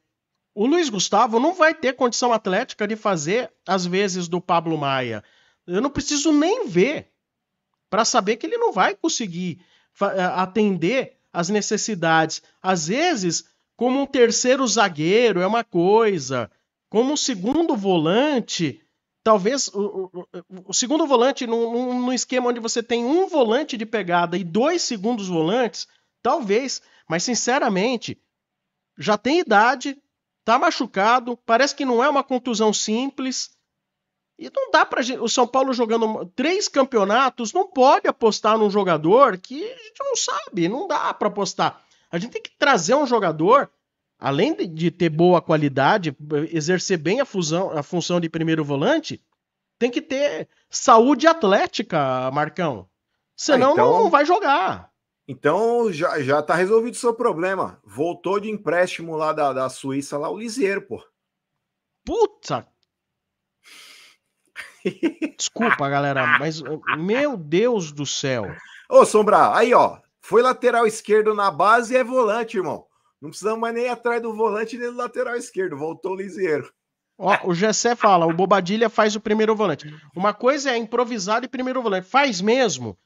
o Luiz Gustavo não vai ter condição atlética de fazer as vezes do Pablo Maia. Eu não preciso nem ver para saber que ele não vai conseguir é, atender as necessidades. Às vezes, como um terceiro zagueiro é uma coisa, como um segundo volante talvez o, o, o, segundo volante, num, esquema onde você tem um volante de pegada e dois segundos volantes, talvez, mas sinceramente, já tem idade, tá machucado, parece que não é uma contusão simples. E não dá para o São Paulo jogando três campeonatos, não pode apostar num jogador que a gente não sabe, não dá para apostar. A gente tem que trazer um jogador além de ter boa qualidade, exercer bem a, fusão, a função de primeiro volante, tem que ter saúde atlética, Marcão. Senão ah, então, não, não vai jogar. Então já, já tá resolvido o seu problema. Voltou de empréstimo lá da, da Suíça, lá o Liseiro, pô. Puta! Desculpa, galera, [laughs] mas meu Deus do céu. Ô, Sombra, aí ó, foi lateral esquerdo na base e é volante, irmão. Não precisamos mais nem atrás do volante nem do lateral esquerdo. Voltou o Lisieiro. Ó, o Gessé fala, o Bobadilha faz o primeiro volante. Uma coisa é improvisado e primeiro volante. Faz mesmo?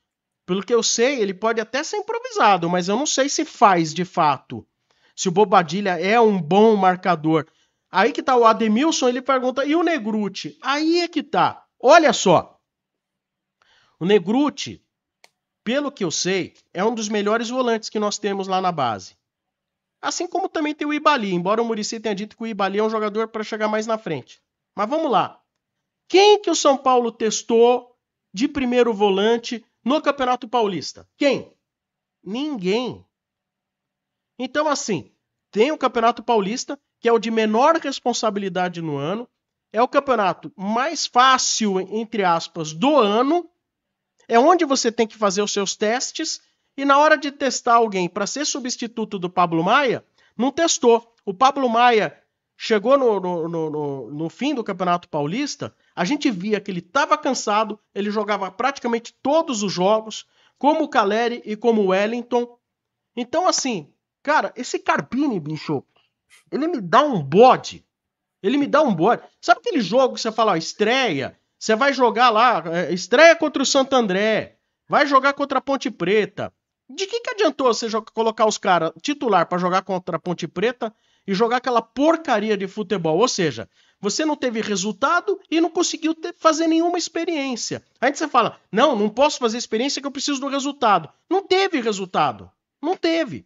Pelo que eu sei, ele pode até ser improvisado, mas eu não sei se faz de fato. Se o Bobadilha é um bom marcador. Aí que tá o Ademilson, ele pergunta, e o Negruti? Aí é que tá. Olha só. O Negruti, pelo que eu sei, é um dos melhores volantes que nós temos lá na base. Assim como também tem o Ibali, embora o Murici tenha dito que o Ibali é um jogador para chegar mais na frente. Mas vamos lá. Quem que o São Paulo testou de primeiro volante no Campeonato Paulista? Quem? Ninguém. Então, assim, tem o Campeonato Paulista, que é o de menor responsabilidade no ano, é o campeonato mais fácil, entre aspas, do ano, é onde você tem que fazer os seus testes e na hora de testar alguém para ser substituto do Pablo Maia, não testou. O Pablo Maia chegou no, no, no, no, fim do Campeonato Paulista, a gente via que ele estava cansado, ele jogava praticamente todos os jogos, como o Caleri e como o Wellington. Então, assim, cara, esse Carpini, bicho, ele me dá um bode. Ele me dá um bode. Sabe aquele jogo que você fala, ó, estreia? Você vai jogar lá, é, estreia contra o Santo André, vai jogar contra a Ponte Preta, de que, que adiantou você colocar os caras titular para jogar contra a Ponte Preta e jogar aquela porcaria de futebol? Ou seja, você não teve resultado e não conseguiu ter, fazer nenhuma experiência. Aí você fala: não, não posso fazer experiência que eu preciso do resultado. Não teve resultado. Não teve.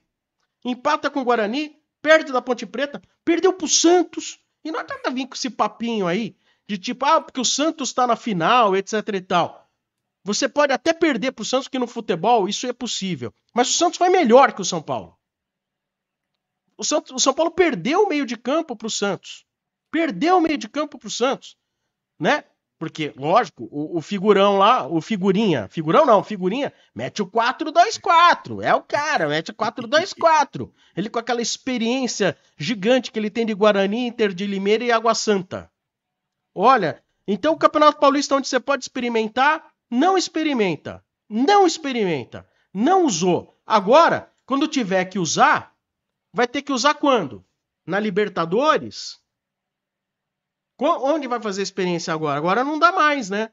Empata com o Guarani, perde da Ponte Preta, perdeu pro Santos. E não adianta vir com esse papinho aí de tipo, ah, porque o Santos tá na final, etc e tal. Você pode até perder para o Santos, que no futebol isso é possível. Mas o Santos foi melhor que o São Paulo. O, Santos, o São Paulo perdeu o meio de campo para o Santos. Perdeu o meio de campo para o Santos. Né? Porque, lógico, o, o, figurão lá, o figurinha, figurão não, figurinha, mete o 4-2-4, é o cara, mete o 4-2-4. Ele com aquela experiência gigante que ele tem de Guarani, Inter de Limeira e Água Santa. Olha, então o Campeonato Paulista onde você pode experimentar não experimenta, não experimenta, não usou. Agora, quando tiver que usar, vai ter que usar quando? Na Libertadores? Onde vai fazer experiência agora? Agora não dá mais, né?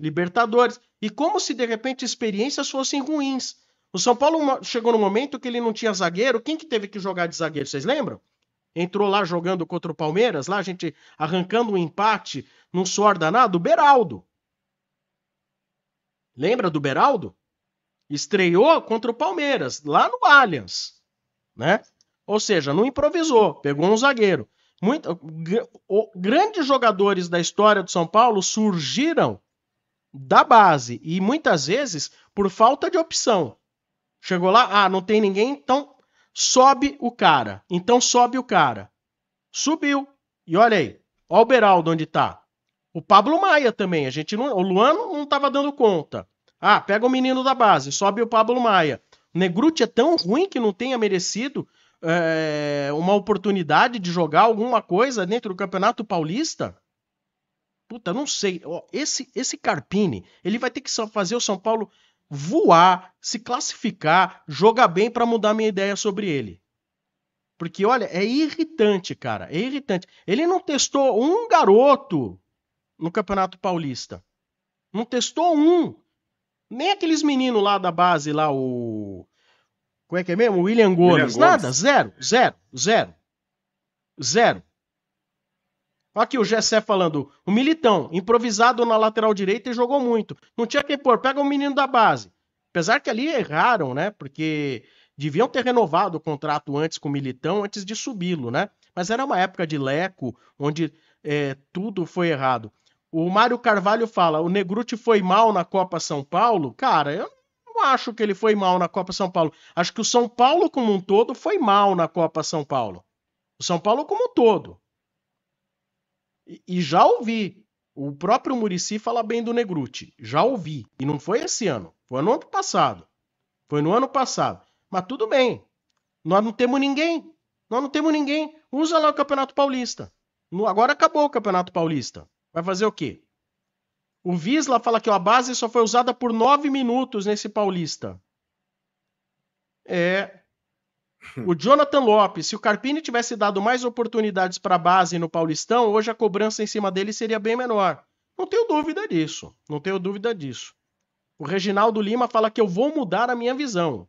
Libertadores. E como se de repente experiências fossem ruins. O São Paulo chegou no momento que ele não tinha zagueiro. Quem que teve que jogar de zagueiro? Vocês lembram? Entrou lá jogando contra o Palmeiras, lá a gente arrancando um empate num suor danado, o Beraldo. Lembra do Beraldo? Estreou contra o Palmeiras, lá no Allianz, né? Ou seja, não improvisou, pegou um zagueiro. Muito, grandes jogadores da história do São Paulo surgiram da base e muitas vezes por falta de opção. Chegou lá, ah, não tem ninguém, então sobe o cara. Então sobe o cara. Subiu. E olha aí, olha o Beraldo onde está? O Pablo Maia também, a gente não, o Luan não estava dando conta. Ah, pega o menino da base, sobe o Pablo Maia. O Negruti é tão ruim que não tenha merecido é, uma oportunidade de jogar alguma coisa dentro do Campeonato Paulista? Puta, não sei. Esse, esse Carpini, ele vai ter que fazer o São Paulo voar, se classificar, jogar bem para mudar minha ideia sobre ele. Porque, olha, é irritante, cara. É irritante. Ele não testou um garoto no Campeonato Paulista. Não testou um. Nem aqueles meninos lá da base, lá, o. Como é que é mesmo? William Gomes. William Gomes. Nada, zero, zero, zero. Zero. Aqui o Gessé falando, o Militão, improvisado na lateral direita e jogou muito. Não tinha quem pôr, pega o um menino da base. Apesar que ali erraram, né? Porque deviam ter renovado o contrato antes com o Militão, antes de subi-lo, né? Mas era uma época de leco, onde é, tudo foi errado. O Mário Carvalho fala: o Negruti foi mal na Copa São Paulo? Cara, eu não acho que ele foi mal na Copa São Paulo. Acho que o São Paulo, como um todo, foi mal na Copa São Paulo. O São Paulo, como um todo. E, e já ouvi o próprio Murici falar bem do Negruti. Já ouvi. E não foi esse ano. Foi no ano passado. Foi no ano passado. Mas tudo bem. Nós não temos ninguém. Nós não temos ninguém. Usa lá o Campeonato Paulista. Agora acabou o Campeonato Paulista. Vai fazer o quê? O Visla fala que ó, a base só foi usada por nove minutos nesse Paulista. É. Hum. O Jonathan Lopes, se o Carpini tivesse dado mais oportunidades para a base no Paulistão, hoje a cobrança em cima dele seria bem menor. Não tenho dúvida disso. Não tenho dúvida disso. O Reginaldo Lima fala que eu vou mudar a minha visão.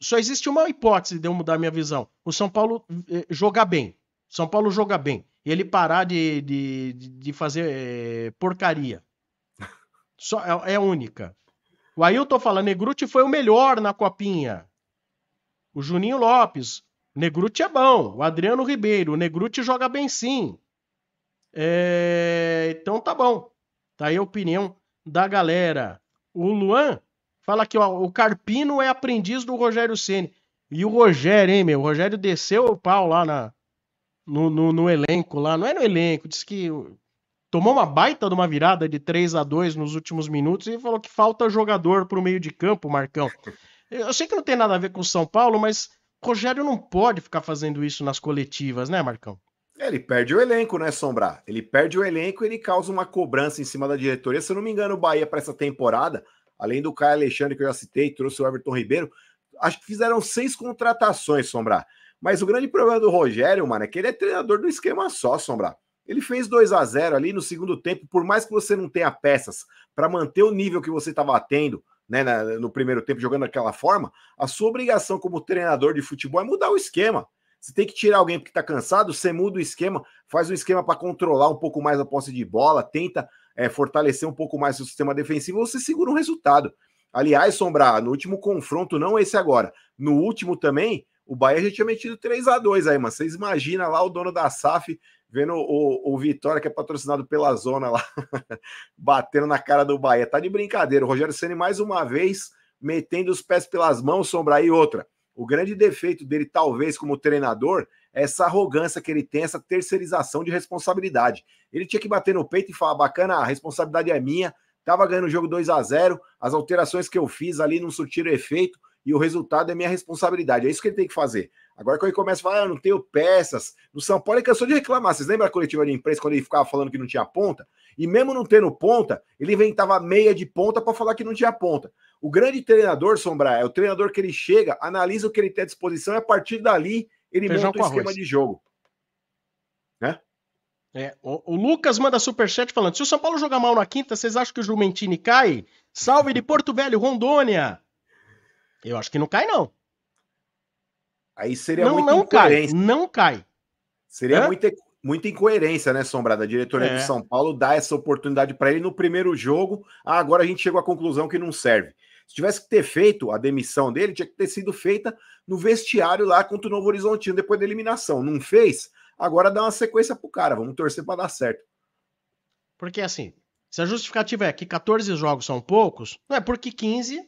Só existe uma hipótese de eu mudar a minha visão: o São Paulo eh, jogar bem. São Paulo joga bem e ele parar de, de, de fazer eh, porcaria. Só, é, é única. O Ailton fala: Negruti foi o melhor na copinha. O Juninho Lopes, Negruti é bom. O Adriano Ribeiro, o Negruti joga bem sim. É... Então tá bom. Tá aí a opinião da galera. O Luan fala que o Carpino é aprendiz do Rogério Ceni. E o Rogério, hein, meu? O Rogério desceu o pau lá na, no, no, no, elenco lá, não é no elenco, disse que tomou uma baita de uma virada de 3 a 2 nos últimos minutos e falou que falta jogador para o meio de campo, Marcão. Eu sei que não tem nada a ver com o São Paulo, mas Rogério não pode ficar fazendo isso nas coletivas, né, Marcão? É, ele perde o elenco, né, Sombrá Ele perde o elenco ele causa uma cobrança em cima da diretoria. Se eu não me engano, o Bahia para essa temporada, além do Caio Alexandre que eu já citei, trouxe o Everton Ribeiro, acho que fizeram seis contratações, Sombrá mas o grande problema do Rogério, mano, é que ele é treinador do esquema só, Sombra. Ele fez 2 a 0 ali no segundo tempo, por mais que você não tenha peças para manter o nível que você estava tendo né, na, no primeiro tempo jogando daquela forma, a sua obrigação como treinador de futebol é mudar o esquema. Você tem que tirar alguém porque está cansado, você muda o esquema, faz um esquema para controlar um pouco mais a posse de bola, tenta é, fortalecer um pouco mais o sistema defensivo, você segura um resultado. Aliás, Sombra, no último confronto, não esse agora, no último também, o Bahia já tinha metido 3 a 2 aí, mano. Vocês imaginam lá o dono da SAF vendo o, o Vitória, que é patrocinado pela Zona lá, [laughs] batendo na cara do Bahia. Tá de brincadeira. O Rogério Ceni mais uma vez metendo os pés pelas mãos, sombra aí outra. O grande defeito dele, talvez, como treinador, é essa arrogância que ele tem, essa terceirização de responsabilidade. Ele tinha que bater no peito e falar: bacana, a responsabilidade é minha. Tava ganhando o jogo 2 a 0 as alterações que eu fiz ali não surtiram efeito, e o resultado é minha responsabilidade. É isso que ele tem que fazer. Agora, quando ele começa a falar, ah, eu não tenho peças, no São Paulo ele cansou de reclamar. Vocês lembram a coletiva de imprensa quando ele ficava falando que não tinha ponta? E mesmo não tendo ponta, ele inventava meia de ponta para falar que não tinha ponta. O grande treinador, Sombra, é o treinador que ele chega, analisa o que ele tem à disposição e a partir dali ele Feijão monta o esquema arroz. de jogo. Né? É, o, o, Lucas manda superchat falando: se o São Paulo jogar mal na quinta, vocês acham que o Jumentini cai? Salve de Porto Velho, Rondônia! Eu acho que não cai, não. Aí seria não, muita não incoerência. Cai, não cai. Seria muita, muita incoerência, né, Sombra? Da diretoria é. de São Paulo dar essa oportunidade para ele no primeiro jogo. Ah, agora a gente chegou à conclusão que não serve. Se tivesse que ter feito a demissão dele, tinha que ter sido feita no vestiário lá contra o Novo Horizontino depois da eliminação. Não fez? Agora dá uma sequência pro cara. Vamos torcer para dar certo. Porque assim, se a justificativa é que 14 jogos são poucos, não é porque 15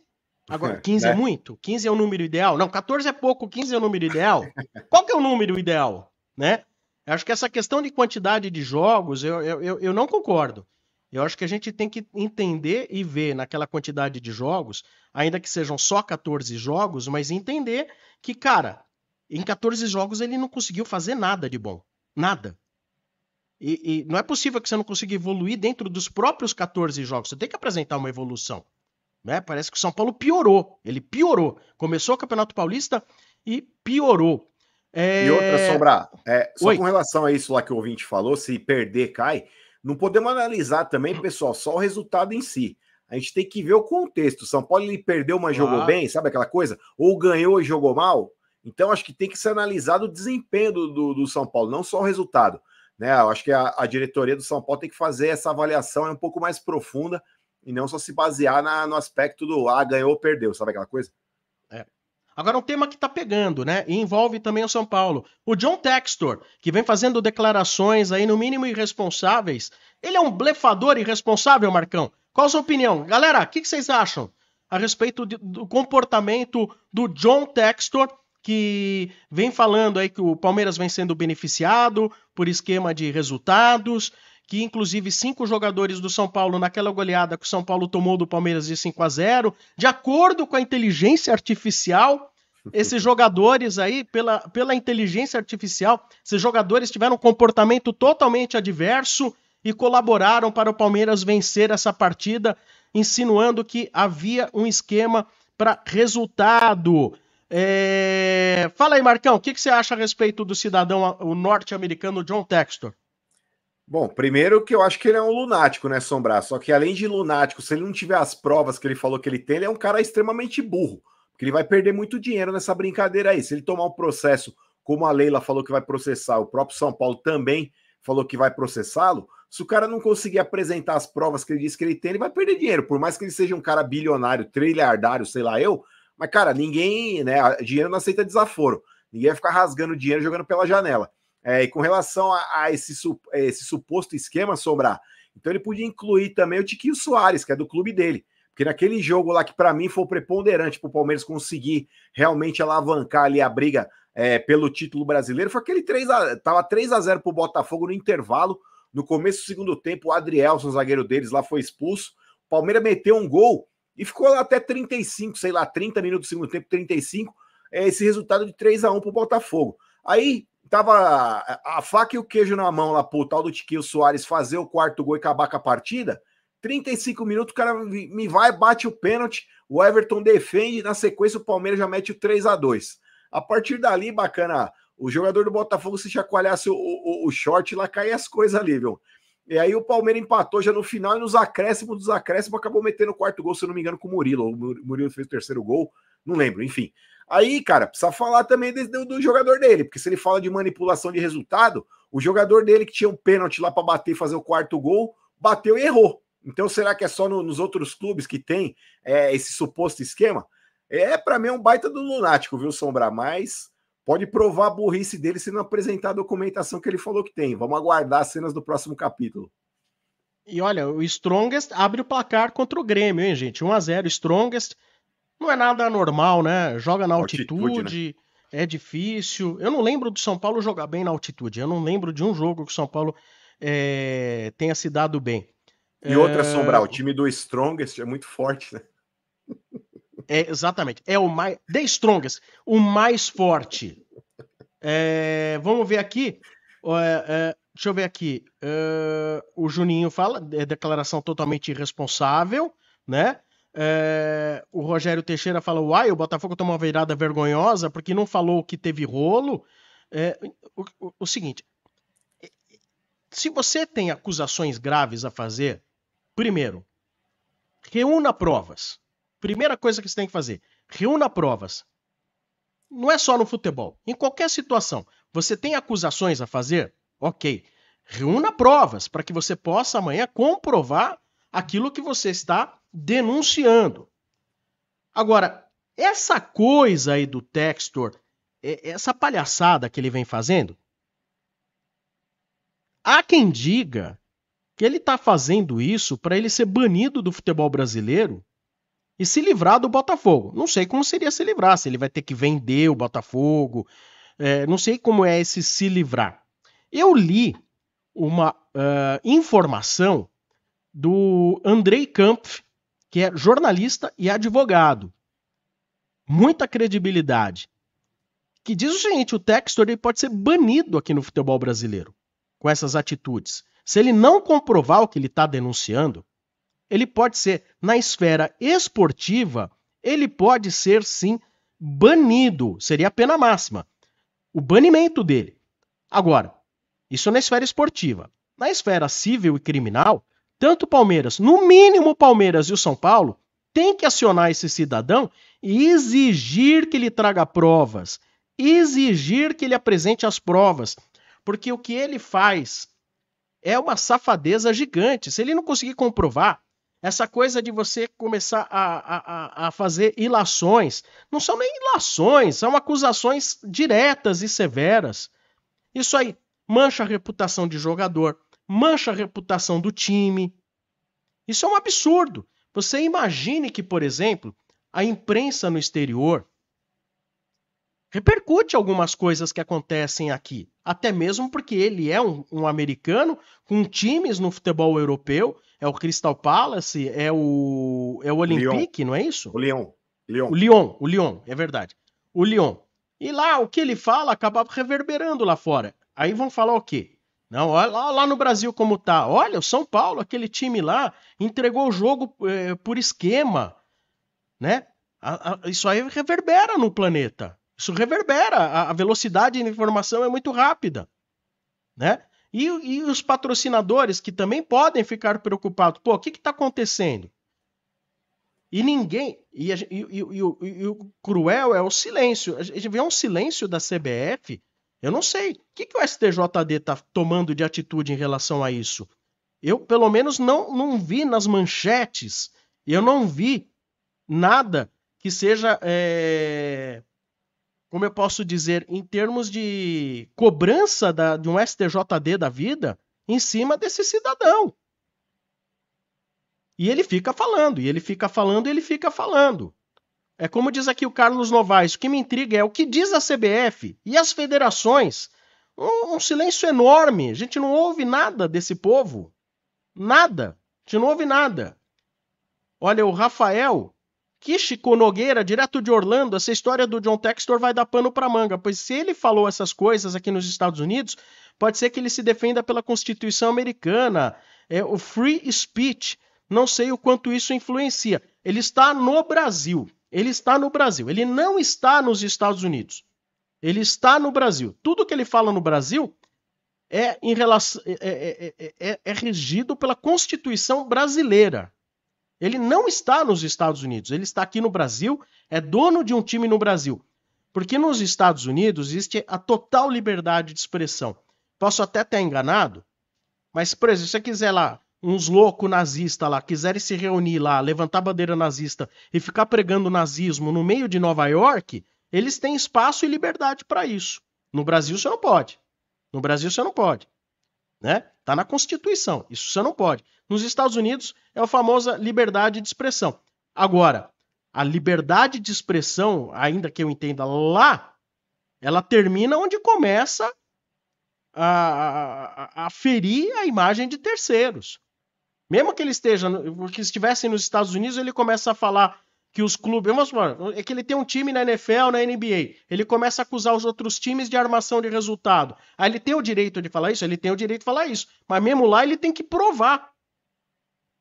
Agora, 15 é, é né? muito? 15 é o número ideal? Não, 14 é pouco, 15 é o número ideal? [laughs] Qual que é o número ideal? Né? Eu acho que essa questão de quantidade de jogos, eu, eu, eu não concordo. Eu acho que a gente tem que entender e ver naquela quantidade de jogos, ainda que sejam só 14 jogos, mas entender que, cara, em 14 jogos ele não conseguiu fazer nada de bom. Nada. E, e não é possível que você não consiga evoluir dentro dos próprios 14 jogos. Você tem que apresentar uma evolução. Né? Parece que o São Paulo piorou. Ele piorou. Começou o Campeonato Paulista e piorou. É... E outra, Sombra, é, só Oi. com relação a isso lá que o ouvinte falou, se perder, cai. Não podemos analisar também, pessoal, só o resultado em si. A gente tem que ver o contexto. São Paulo ele perdeu, mas jogou ah. bem, sabe aquela coisa? Ou ganhou e jogou mal. Então, acho que tem que ser analisado o desempenho do, do, do São Paulo, não só o resultado. Né? Eu acho que a, a, diretoria do São Paulo tem que fazer essa avaliação é um pouco mais profunda e não só se basear na, no aspecto do ah, ganhou ou perdeu, sabe aquela coisa? É. Agora um tema que está pegando, né? E envolve também o São Paulo. O John Textor, que vem fazendo declarações aí no mínimo irresponsáveis. Ele é um blefador irresponsável, Marcão. Qual a sua opinião? Galera, o que, que, vocês acham a respeito de, do comportamento do John Textor, que vem falando aí que o Palmeiras vem sendo beneficiado por esquema de resultados, que inclusive cinco jogadores do São Paulo naquela goleada que o São Paulo tomou do Palmeiras de 5 a 0, de acordo com a inteligência artificial, [laughs] esses jogadores aí, pela, pela inteligência artificial, esses jogadores tiveram um comportamento totalmente adverso e colaboraram para o Palmeiras vencer essa partida, insinuando que havia um esquema para resultado. É... Fala aí, Marcão, o que, que você acha a respeito do cidadão norte-americano John Textor? Bom, primeiro que eu acho que ele é um lunático, né, Sombrar? Só que além de lunático, se ele não tiver as provas que ele falou que ele tem, ele é um cara extremamente burro. Porque ele vai perder muito dinheiro nessa brincadeira aí. Se ele tomar um processo, como a Leila falou que vai processar, o próprio São Paulo também falou que vai processá-lo. Se o cara não conseguir apresentar as provas que ele disse que ele tem, ele vai perder dinheiro. Por mais que ele seja um cara bilionário, trilhardário, sei lá eu. Mas, cara, ninguém, né? Dinheiro não aceita desaforo. Ninguém vai ficar rasgando dinheiro jogando pela janela. É, e com relação a, a esse, esse suposto esquema, sobrar, então ele podia incluir também o Tiquinho Soares, que é do clube dele. Porque naquele jogo lá que para mim foi preponderante para o Palmeiras conseguir realmente alavancar ali a briga é, pelo título brasileiro, foi aquele 3 a, tava 3 a 0 para o Botafogo no intervalo. No começo do segundo tempo, o Adrielson, zagueiro deles, lá foi expulso. O Palmeiras meteu um gol e ficou lá até 35, sei lá, 30 minutos do segundo tempo, 35. É esse resultado de 3 a 1 para o Botafogo. Aí tava a faca e o queijo na mão lá pro tal do Tiquinho Soares fazer o quarto gol e acabar com a partida. 35 minutos, o cara me vai, bate o pênalti, o Everton defende, na sequência o Palmeiras já mete o 3 a 2 A partir dali, bacana, o jogador do Botafogo se chacoalhasse o, o, o short lá, caia as coisas ali, viu? E aí o Palmeiras empatou já no final e nos acréscimos dos acréscimos acabou metendo o quarto gol, se eu não me engano, com o Murilo. O Murilo fez o terceiro gol, não lembro, enfim. Aí, cara, precisa falar também do, do jogador dele, porque se ele fala de manipulação de resultado, o jogador dele que tinha um pênalti lá para bater e fazer o quarto gol, bateu e errou. Então, será que é só no, nos outros clubes que tem é, esse suposto esquema? É, para mim, é um baita do lunático, viu, Sombra? Mas pode provar a burrice dele se não apresentar a documentação que ele falou que tem. Vamos aguardar as cenas do próximo capítulo. E olha, o Strongest abre o placar contra o Grêmio, hein, gente? 1 a 0 Strongest não é nada normal, né? Joga na altitude, né? altitude né? é difícil. Eu não lembro do São Paulo jogar bem na altitude. Eu não lembro de um jogo que o São Paulo é, tenha se dado bem. E outra, é... o time do Strongest é muito forte, né? É, exatamente. É o mais. The Strongest, o mais forte. É, vamos ver aqui. É, é, deixa eu ver aqui. É, o Juninho fala, é declaração totalmente irresponsável, né? É, o Rogério Teixeira falou: Uai, o Botafogo tomou uma virada vergonhosa porque não falou que teve rolo. É, o, o, o seguinte: se você tem acusações graves a fazer, primeiro, reúna provas. Primeira coisa que você tem que fazer: reúna provas. Não é só no futebol. Em qualquer situação, você tem acusações a fazer? Ok. Reúna provas para que você possa amanhã comprovar aquilo que você está denunciando. Agora, essa coisa aí do Textor, é, essa palhaçada que ele vem fazendo, há quem diga que ele está fazendo isso para ele ser banido do futebol brasileiro e se livrar do Botafogo. Não sei como seria se livrar, se ele vai ter que vender o Botafogo, é, não sei como é esse se livrar. Eu li uma uh, informação do Andrei Kampf, que é jornalista e advogado. Muita credibilidade. Que diz o seguinte: o Textor ele pode ser banido aqui no futebol brasileiro com essas atitudes. Se ele não comprovar o que ele está denunciando, ele pode ser, na esfera esportiva, ele pode ser sim banido. Seria a pena máxima. O banimento dele. Agora, isso é na esfera esportiva. Na esfera civil e criminal, tanto o Palmeiras, no mínimo o Palmeiras e o São Paulo, tem que acionar esse cidadão e exigir que ele traga provas, exigir que ele apresente as provas, porque o que ele faz é uma safadeza gigante. Se ele não conseguir comprovar, essa coisa de você começar a, a, a fazer ilações, não são nem ilações, são acusações diretas e severas. Isso aí mancha a reputação de jogador, mancha a reputação do time. Isso é um absurdo. Você imagine que, por exemplo, a imprensa no exterior repercute algumas coisas que acontecem aqui, até mesmo porque ele é um, um americano com times no futebol europeu, é o Crystal Palace, é o é o Olympique, Leon. não é isso? O Lyon. O Lyon, o Lyon, é verdade. O Lyon. E lá o que ele fala acaba reverberando lá fora. Aí vão falar o quê? Não, olha lá, no Brasil como tá. Olha, o São Paulo, aquele time lá, entregou o jogo é, por esquema, né? A, a, isso aí reverbera no planeta. Isso reverbera. A, a velocidade da informação é muito rápida, né? E, e, os patrocinadores que também podem ficar preocupados. Pô, o que está acontecendo? E ninguém. E, e, e, o cruel é o silêncio. A gente vê um silêncio da CBF eu não sei. O que, que o STJD está tomando de atitude em relação a isso? Eu, pelo menos, não, não vi nas manchetes, eu não vi nada que seja, é... como eu posso dizer, em termos de cobrança da, de um STJD da vida em cima desse cidadão. E ele fica falando, e ele fica falando, e ele fica falando. É como diz aqui o Carlos Novaes, o que me intriga é o que diz a CBF e as federações. Um, um silêncio enorme. A gente não ouve nada desse povo. Nada. A gente não ouve nada. Olha, o Rafael Kishiko Nogueira, direto de Orlando, essa história do John Textor vai dar pano para manga, pois se ele falou essas coisas aqui nos Estados Unidos, pode ser que ele se defenda pela Constituição americana, é, o free speech. Não sei o quanto isso influencia. Ele está no Brasil. Ele está no Brasil. Ele não está nos Estados Unidos. Ele está no Brasil. Tudo que ele fala no Brasil é, em relação, é é, é, é, é, é regido pela Constituição brasileira. Ele não está nos Estados Unidos. Ele está aqui no Brasil, é dono de um time no Brasil. Porque nos Estados Unidos existe a total liberdade de expressão. Posso até estar enganado, mas, por exemplo, se você quiser lá uns loucos nazistas lá quiserem se reunir lá, levantar bandeira nazista e ficar pregando nazismo no meio de Nova York, eles têm espaço e liberdade para isso. No Brasil você não pode. No Brasil você não pode. Né? Tá na Constituição. Isso você não pode. Nos Estados Unidos é a famosa liberdade de expressão. Agora, a liberdade de expressão, ainda que eu entenda lá, ela termina onde começa a, a, a ferir a imagem de terceiros. Mesmo que ele esteja, que estivesse nos Estados Unidos, ele começa a falar que os clubes. Vamos é que ele tem um time na NFL, na NBA. Ele começa a acusar os outros times de armação de resultado. Aí ah, ele tem o direito de falar isso? Ele tem o direito de falar isso. Mas mesmo lá ele tem que provar.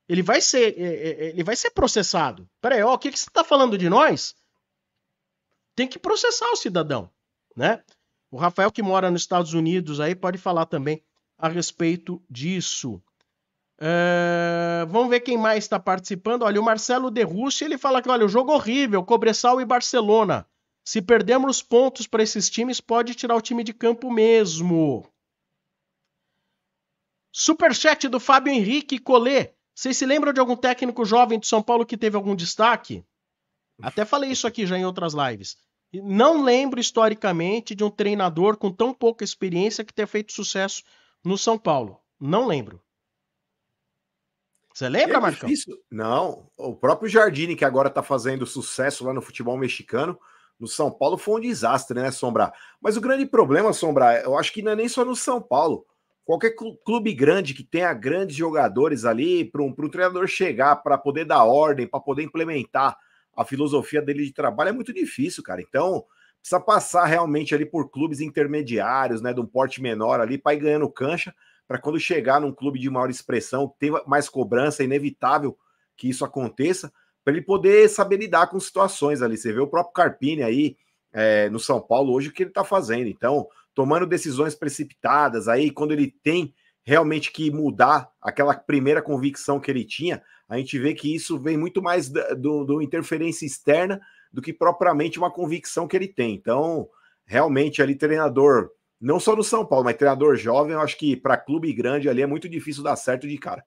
Ele vai ser, é, é, é, ele vai ser processado. Peraí, ó, o que, que você está falando de nós? Tem que processar o cidadão, né? O Rafael que mora nos Estados Unidos aí pode falar também a respeito disso. Uh, vamos ver quem mais está participando. Olha, o Marcelo Russo ele fala que, olha, o jogo é horrível, Cobressal e Barcelona. Se perdermos pontos para esses times, pode tirar o time de campo mesmo. Superchat do Fábio Henrique Colê. Vocês se lembram de algum técnico jovem de São Paulo que teve algum destaque? Até falei isso aqui já em outras lives. Não lembro historicamente de um treinador com tão pouca experiência que tenha feito sucesso no São Paulo. Não lembro. Você lembra, é Marcão? Difícil. Não, o próprio Jardine, que agora está fazendo sucesso lá no futebol mexicano, no São Paulo foi um desastre, né, Sombra? Mas o grande problema, Sombra, eu acho que não é nem só no São Paulo. Qualquer clube grande que tenha grandes jogadores ali, para um, um treinador chegar, para poder dar ordem, para poder implementar a filosofia dele de trabalho, é muito difícil, cara. Então, precisa passar realmente ali por clubes intermediários, né, de um porte menor ali, para ir ganhando cancha para quando chegar num clube de maior expressão, ter mais cobrança, é inevitável que isso aconteça, para ele poder saber lidar com situações ali. Você vê o próprio Carpini aí é, no São Paulo hoje, o que ele está fazendo. Então, tomando decisões precipitadas, aí quando ele tem realmente que mudar aquela primeira convicção que ele tinha, a gente vê que isso vem muito mais do, do interferência externa do que propriamente uma convicção que ele tem. Então, realmente ali treinador não só no São Paulo, mas treinador jovem, eu acho que para clube grande ali é muito difícil dar certo de cara.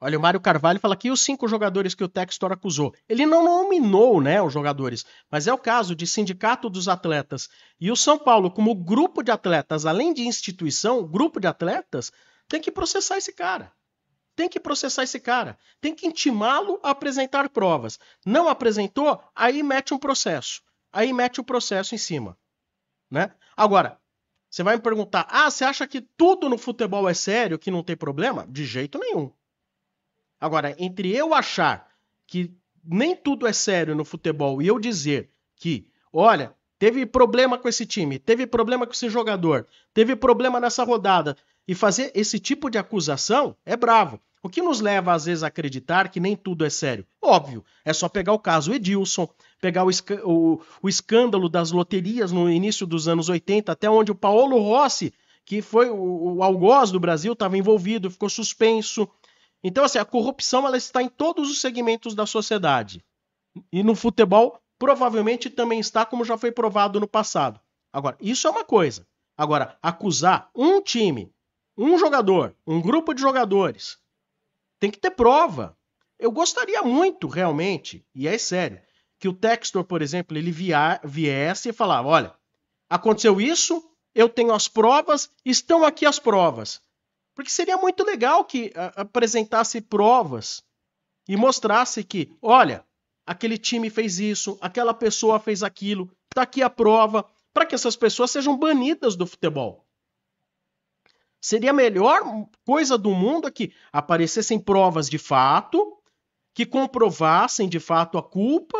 Olha, o Mário Carvalho fala que os cinco jogadores que o Textor acusou, ele não nominou né, os jogadores, mas é o caso de Sindicato dos Atletas e o São Paulo, como grupo de atletas, além de instituição, grupo de atletas, tem que processar esse cara. Tem que processar esse cara. Tem que intimá-lo a apresentar provas. Não apresentou, aí mete um processo. Aí mete o um processo em cima né? Agora, você vai me perguntar: "Ah, você acha que tudo no futebol é sério, que não tem problema?" De jeito nenhum. Agora, entre eu achar que nem tudo é sério no futebol e eu dizer que, olha, teve problema com esse time, teve problema com esse jogador, teve problema nessa rodada, e fazer esse tipo de acusação é bravo. O que nos leva às vezes a acreditar que nem tudo é sério? Óbvio, é só pegar o caso Edilson, pegar o, o, o escândalo das loterias no início dos anos 80, até onde o Paulo Rossi, que foi o, o algoz do Brasil, estava envolvido, ficou suspenso. Então, assim, a corrupção ela está em todos os segmentos da sociedade. E no futebol, provavelmente também está, como já foi provado no passado. Agora, isso é uma coisa. Agora, acusar um time, um jogador, um grupo de jogadores, tem que ter prova. Eu gostaria muito, realmente, e é sério, que o Textor, por exemplo, ele via, viesse e falava: olha, aconteceu isso, eu tenho as provas, estão aqui as provas. Porque seria muito legal que a, apresentasse provas e mostrasse que, olha, aquele time fez isso, aquela pessoa fez aquilo, Está aqui a prova, para que essas pessoas sejam banidas do futebol. Seria a melhor coisa do mundo que aparecessem provas de fato, que comprovassem de fato a culpa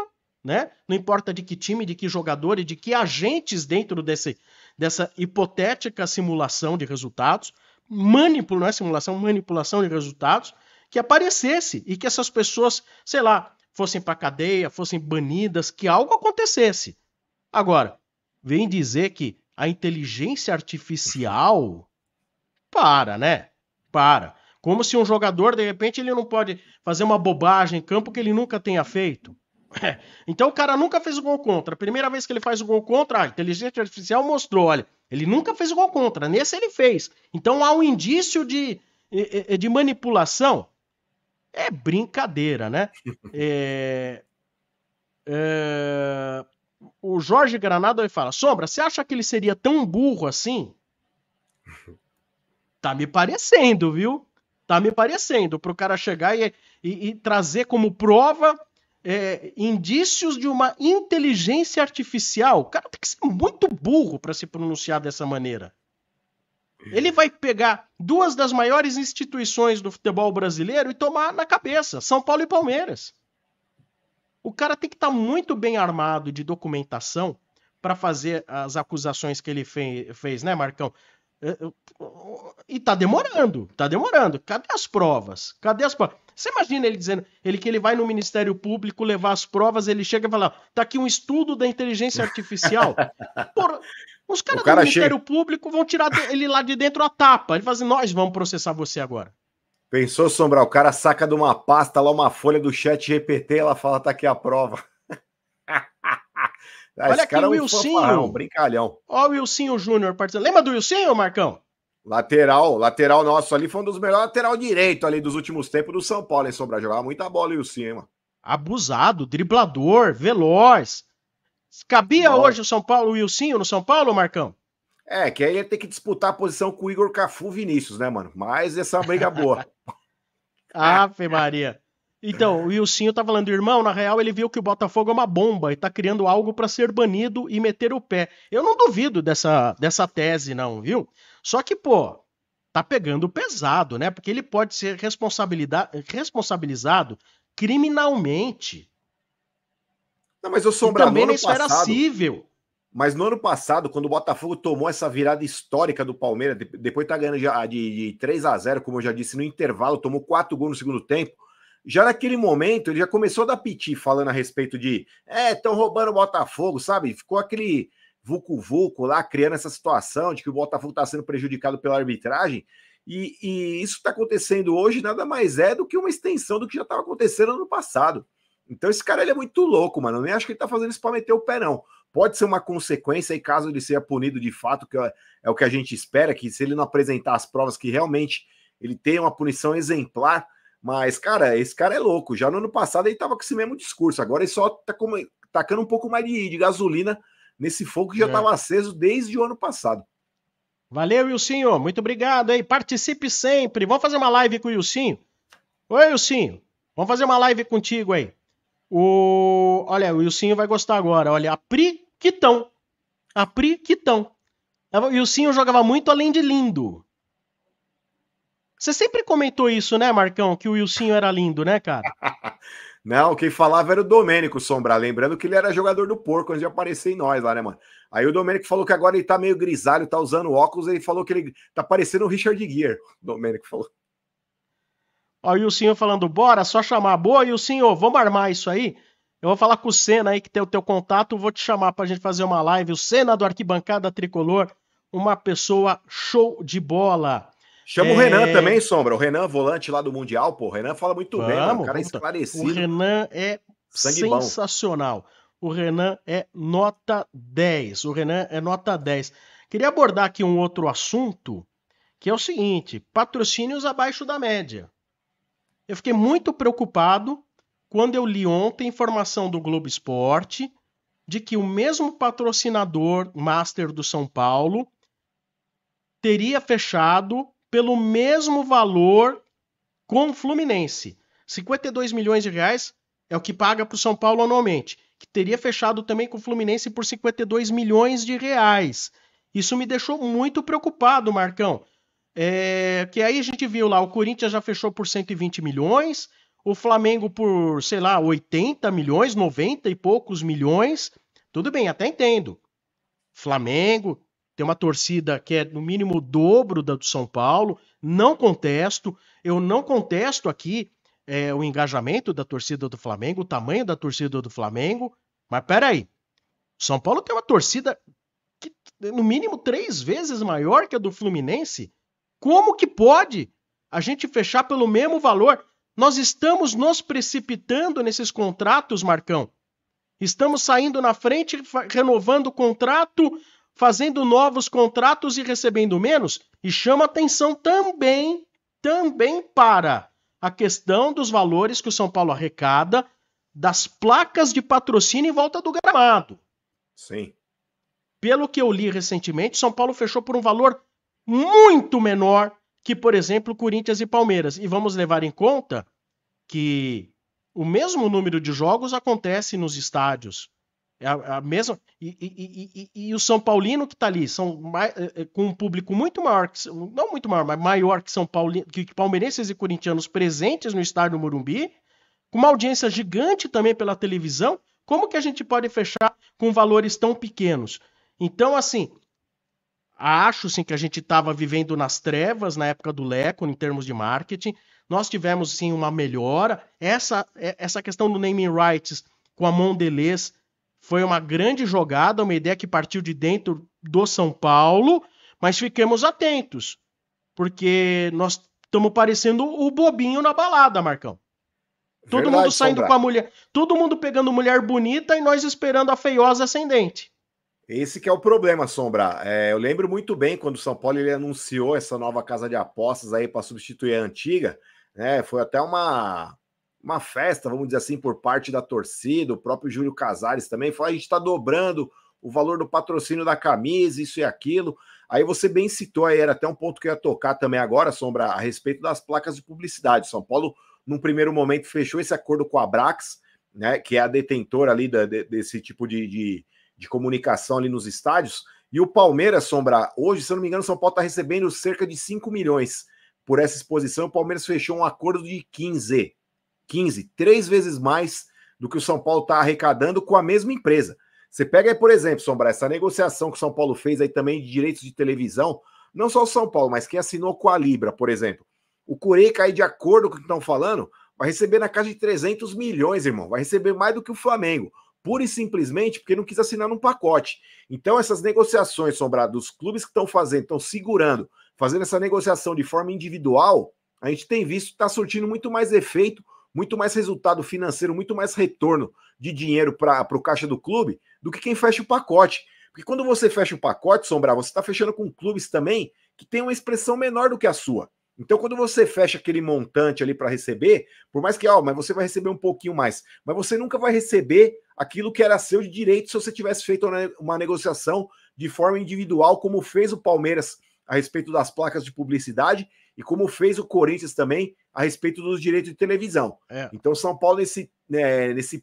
né? Não importa de que time, de que jogador e de que agentes dentro desse, dessa hipotética simulação de resultados, manipulação, não é simulação, manipulação de resultados, que aparecesse e que essas pessoas, sei lá, fossem para cadeia, fossem banidas, que algo acontecesse. Agora, vem dizer que a inteligência artificial para, né? Para. Como se um jogador, de repente, ele não pode fazer uma bobagem em campo que ele nunca tenha feito. É. Então o cara nunca fez o gol contra. primeira vez que ele faz o gol contra, a inteligência artificial mostrou, olha, ele nunca fez o gol contra, nesse ele fez. Então há um indício de, de manipulação. É brincadeira, né? [laughs] é... É... O Jorge Granado aí fala: Sombra, você acha que ele seria tão burro assim? [laughs] Tá me parecendo, viu? Tá me parecendo. Pro cara chegar e, e, e trazer como prova é, indícios de uma inteligência artificial. O cara tem que ser muito burro para se pronunciar dessa maneira. Ele vai pegar duas das maiores instituições do futebol brasileiro e tomar na cabeça, São Paulo e Palmeiras. O cara tem que estar tá muito bem armado de documentação para fazer as acusações que ele fez, né, Marcão? É, é, e tá demorando, tá demorando. Cadê as provas? Cadê as provas? Você imagina ele dizendo, ele que ele vai no Ministério Público levar as provas, ele chega e fala, tá aqui um estudo da inteligência artificial. [laughs] Por, os caras cara do Ministério chega... Público vão tirar ele lá de dentro a tapa. Ele fala assim, nós vamos processar você agora. Pensou, Sombra, o cara saca de uma pasta lá uma folha do chat GPT, ela fala, tá aqui a prova. [laughs] Ah, Olha aqui é o é um Wilson. Brincalhão. Olha o Wilson Júnior participando. Lembra do Wilson, Marcão? Lateral, lateral nosso ali foi um dos melhores lateral direito ali dos últimos tempos do São Paulo, em Sombra? Jogava muita bola e o sim, hein, mano? Abusado, driblador, veloz. Cabia Nossa. hoje o São Paulo o Wilson no São Paulo, Marcão? É, que aí ele tem que disputar a posição com o Igor Cafu Vinícius, né, mano? Mas essa briga é boa. Ah, [laughs] Maria. Então, o Wilson tá falando, irmão, na real ele viu que o Botafogo é uma bomba e tá criando algo para ser banido e meter o pé. Eu não duvido dessa, dessa tese, não, viu? Só que, pô, tá pegando pesado, né? Porque ele pode ser responsabilizado criminalmente. Não, mas o Sombra e também não era cível. Mas no ano passado, quando o Botafogo tomou essa virada histórica do Palmeiras, depois tá ganhando já de, de 3 a 0 como eu já disse, no intervalo, tomou quatro gols no segundo tempo. Já naquele momento, ele já começou a dar piti falando a respeito de é, estão roubando o Botafogo, sabe? Ficou aquele Vucu Vucu lá, criando essa situação de que o Botafogo está sendo prejudicado pela arbitragem. E, e isso está acontecendo hoje nada mais é do que uma extensão do que já estava acontecendo no passado. Então esse cara ele é muito louco, mano. Eu nem acho que ele está fazendo isso para meter o pé, não. Pode ser uma consequência em caso ele seja punido de fato, que é, é o que a gente espera, que se ele não apresentar as provas que realmente ele tenha uma punição exemplar, mas, cara, esse cara é louco. Já no ano passado ele estava com esse mesmo discurso. Agora ele só está tacando um pouco mais de, de gasolina nesse fogo que já estava é. aceso desde o ano passado. Valeu, Wilsinho. Muito obrigado aí. Participe sempre. Vamos fazer uma live com o Wilsinho? Oi, Wilsinho. Vamos fazer uma live contigo aí. O... Olha, o Wilsinho vai gostar agora. Olha, a Pri Quitão. A Pri Quitão. Tá o Wilsinho jogava muito além de lindo. Você sempre comentou isso, né, Marcão? Que o Wilsinho era lindo, né, cara? [laughs] Não, quem falava era o Domênico Sombra, lembrando que ele era jogador do porco antes de aparecer em nós lá, né, mano? Aí o Domênico falou que agora ele tá meio grisalho, tá usando óculos, ele falou que ele tá parecendo o Richard Gear. O Domênico falou. Ó, e o senhor falando, bora, só chamar. Boa, e o senhor, vamos armar isso aí? Eu vou falar com o Senna aí, que tem o teu contato, vou te chamar pra gente fazer uma live. O Senna do Arquibancada Tricolor, uma pessoa show de bola. Chama é... o Renan é. também, Sombra. O Renan, volante lá do Mundial, pô. O Renan fala muito Vamos, bem, mano. O cara é tá. esclarecido. O Renan é Sangue sensacional. Bom. O Renan é nota 10. O Renan é nota 10. Queria abordar aqui um outro assunto, que é o seguinte: patrocínios abaixo da média. Eu fiquei muito preocupado quando eu li ontem informação do Globo Esporte de que o mesmo patrocinador master do São Paulo teria fechado pelo mesmo valor com o Fluminense. 52 milhões de reais é o que paga para o São Paulo anualmente, que teria fechado também com o Fluminense por 52 milhões de reais. Isso me deixou muito preocupado, Marcão. É, que aí a gente viu lá, o Corinthians já fechou por 120 milhões, o Flamengo por, sei lá, 80 milhões, 90 e poucos milhões. Tudo bem, até entendo. Flamengo, tem uma torcida que é no mínimo o dobro da do São Paulo. Não contesto. Eu não contesto aqui é, o engajamento da torcida do Flamengo, o tamanho da torcida do Flamengo. Mas peraí. São Paulo tem uma torcida que, no mínimo três vezes maior que a do Fluminense. Como que pode a gente fechar pelo mesmo valor? Nós estamos nos precipitando nesses contratos, Marcão. Estamos saindo na frente, renovando o contrato, fazendo novos contratos e recebendo menos, e chama atenção também, também para a questão dos valores que o São Paulo arrecada das placas de patrocínio em volta do gramado. Sim. Pelo que eu li recentemente, São Paulo fechou por um valor muito menor que, por exemplo, Corinthians e Palmeiras. E vamos levar em conta que o mesmo número de jogos acontece nos estádios. É a, é a mesma. E, e, e, e, o São Paulino que está ali, são mais, é, é, com um público muito maior, que, não muito maior, mas maior que São Paulino, que, que palmeirenses e corintianos presentes no estádio do Morumbi, com uma audiência gigante também pela televisão. Como que a gente pode fechar com valores tão pequenos? Então, assim, acho sim que a gente estava vivendo nas trevas na época do Leco, em termos de marketing. Nós tivemos sim uma melhora. Essa, essa questão do naming rights com a Mondelez foi uma grande jogada, uma ideia que partiu de dentro do São Paulo, mas fiquemos atentos, porque nós estamos parecendo o bobinho na balada, Marcão. Todo Verdade, mundo saindo Sombra. com a mulher, todo mundo pegando mulher bonita e nós esperando a feiosa ascendente. Esse que é o problema, Sombra. É, eu lembro muito bem quando o São Paulo ele anunciou essa nova casa de apostas aí para substituir a antiga, né? Foi até uma uma festa, vamos dizer assim, por parte da torcida, o próprio Júlio Casares também falou: a gente está dobrando o valor do patrocínio da camisa, isso e aquilo. Aí você bem citou, aí era até um ponto que eu ia tocar também agora, Sombra, a respeito das placas de publicidade. São Paulo, num primeiro momento, fechou esse acordo com a Brax, né, que é a detentora ali da, de, desse tipo de, de, de, comunicação ali nos estádios. E o Palmeiras, Sombra, hoje, se eu não me engano, São Paulo está recebendo cerca de 5 milhões por essa exposição. O Palmeiras fechou um acordo de 15. 15, três vezes mais do que o São Paulo está arrecadando com a mesma empresa. Você pega aí, por exemplo, Sombra, essa negociação que o São Paulo fez aí também de direitos de televisão, não só o São Paulo, mas quem assinou com a Libra, por exemplo. O Cureca aí, de acordo com o que estão falando, vai receber na casa de 300 milhões, irmão. Vai receber mais do que o Flamengo. Pura e simplesmente porque não quis assinar num pacote. Então, essas negociações, Sombra, dos clubes que estão fazendo, estão segurando, fazendo essa negociação de forma individual, a gente tem visto que está surtindo muito mais efeito muito mais resultado financeiro, muito mais retorno de dinheiro para o caixa do clube do que quem fecha o pacote. Porque quando você fecha o pacote, Sombra, você está fechando com clubes também que tem uma expressão menor do que a sua. Então, quando você fecha aquele montante ali para receber, por mais que, ó, mas você vai receber um pouquinho mais, mas você nunca vai receber aquilo que era seu de direito se você tivesse feito uma negociação de forma individual, como fez o Palmeiras a respeito das placas de publicidade e como fez o Corinthians também a respeito dos direitos de televisão. É. Então, São Paulo, nesse, né, nesse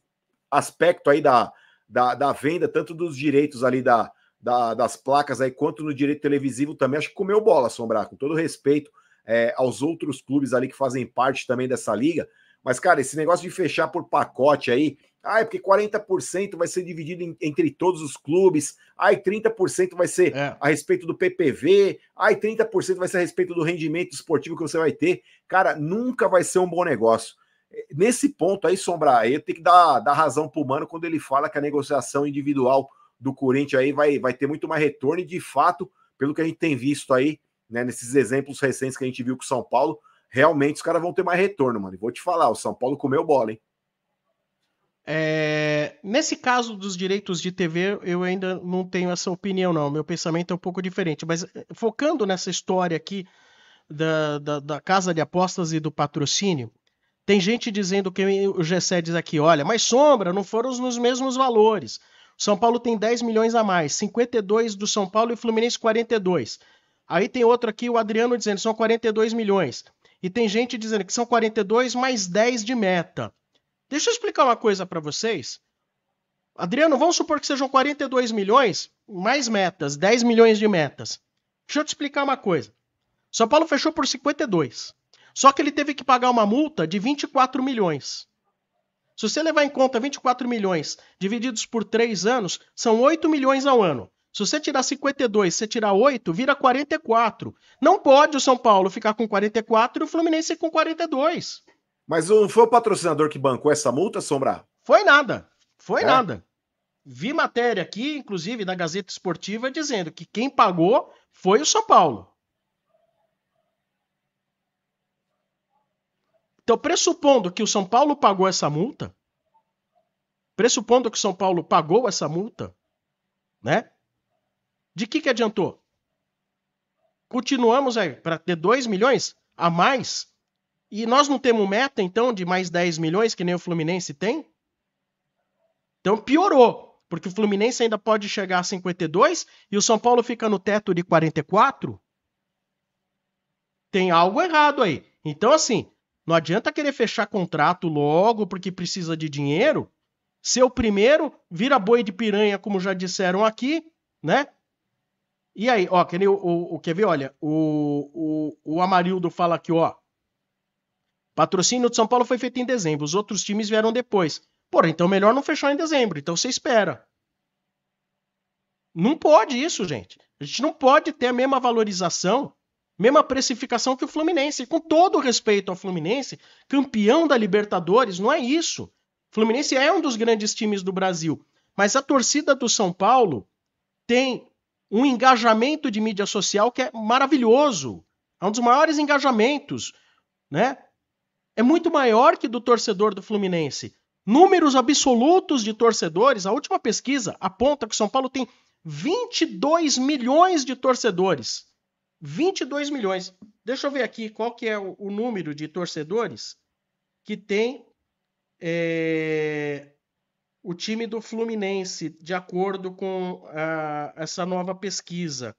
aspecto aí da, da, da, venda, tanto dos direitos ali da, da, das placas aí, quanto no direito televisivo também, acho que comeu bola, Sombrar, com todo respeito é, aos outros clubes ali que fazem parte também dessa liga, mas, cara, esse negócio de fechar por pacote aí, ah, é porque 40% vai ser dividido em, entre todos os clubes, aí 30% vai ser é. a respeito do PPV, aí 30% vai ser a respeito do rendimento esportivo que você vai ter. Cara, nunca vai ser um bom negócio. Nesse ponto aí, Sombra, aí eu tenho que dar, dar razão pro Mano quando ele fala que a negociação individual do Corinthians aí vai, vai ter muito mais retorno, e de fato, pelo que a gente tem visto aí, né, nesses exemplos recentes que a gente viu com o São Paulo, realmente os caras vão ter mais retorno, mano. E vou te falar, o São Paulo comeu bola, hein? É, nesse caso dos direitos de TV, eu ainda não tenho essa opinião, não. Meu pensamento é um pouco diferente. Mas eh, focando nessa história aqui da, da, da casa de apostas e do patrocínio, tem gente dizendo que o g diz aqui: olha, mas sombra, não foram nos mesmos valores. São Paulo tem 10 milhões a mais, 52 do São Paulo e o Fluminense 42. Aí tem outro aqui, o Adriano dizendo: são 42 milhões. E tem gente dizendo que são 42 mais 10 de meta. Deixa eu explicar uma coisa para vocês. Adriano, vamos supor que sejam 42 milhões mais metas, 10 milhões de metas. Deixa eu te explicar uma coisa. São Paulo fechou por 52. Só que ele teve que pagar uma multa de 24 milhões. Se você levar em conta 24 milhões divididos por 3 anos, são 8 milhões ao ano. Se você tirar 52, você tirar 8, vira 44. Não pode o São Paulo ficar com 44 e o Fluminense com 42. Mas não foi o patrocinador que bancou essa multa, Sombra? Foi nada. Foi é. nada. Vi matéria aqui, inclusive, da Gazeta Esportiva, dizendo que quem pagou foi o São Paulo. Então, pressupondo que o São Paulo pagou essa multa, pressupondo que o São Paulo pagou essa multa, né? De que, que adiantou? Continuamos para ter 2 milhões a mais? E nós não temos meta, então, de mais 10 milhões, que nem o Fluminense tem? Então piorou, porque o Fluminense ainda pode chegar a 52 e o São Paulo fica no teto de 44. Tem algo errado aí. Então, assim, não adianta querer fechar contrato logo porque precisa de dinheiro. Ser o primeiro vira boi de piranha, como já disseram aqui, né? E aí, ó, que o, o, quer ver? Olha, o, o, o Amarildo fala aqui, ó. Patrocínio de São Paulo foi feito em dezembro, os outros times vieram depois. Porra, então melhor não fechar em dezembro, então você espera. Não pode isso, gente. A gente não pode ter a mesma valorização, mesma precificação que o Fluminense. Com todo o respeito ao Fluminense, campeão da Libertadores, não é isso. O Fluminense é um dos grandes times do Brasil, mas a torcida do São Paulo tem um engajamento de mídia social que é maravilhoso. É um dos maiores engajamentos, né? É muito maior que do torcedor do Fluminense. Números absolutos de torcedores, a última pesquisa aponta que o São Paulo tem 22 milhões de torcedores. 22 milhões. Deixa eu ver aqui qual que é o, o número de torcedores que tem é, o time do Fluminense, de acordo com uh, essa nova pesquisa.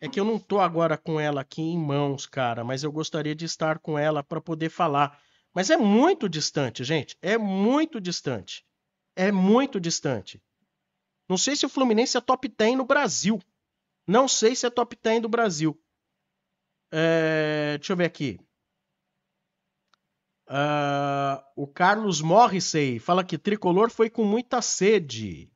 É que eu não tô agora com ela aqui em mãos, cara, mas eu gostaria de estar com ela para poder falar. Mas é muito distante, gente. É muito distante. É muito distante. Não sei se o Fluminense é top 10 no Brasil. Não sei se é top 10 do Brasil. É... Deixa eu ver aqui. Uh, o Carlos Morrissey fala que tricolor foi com muita sede.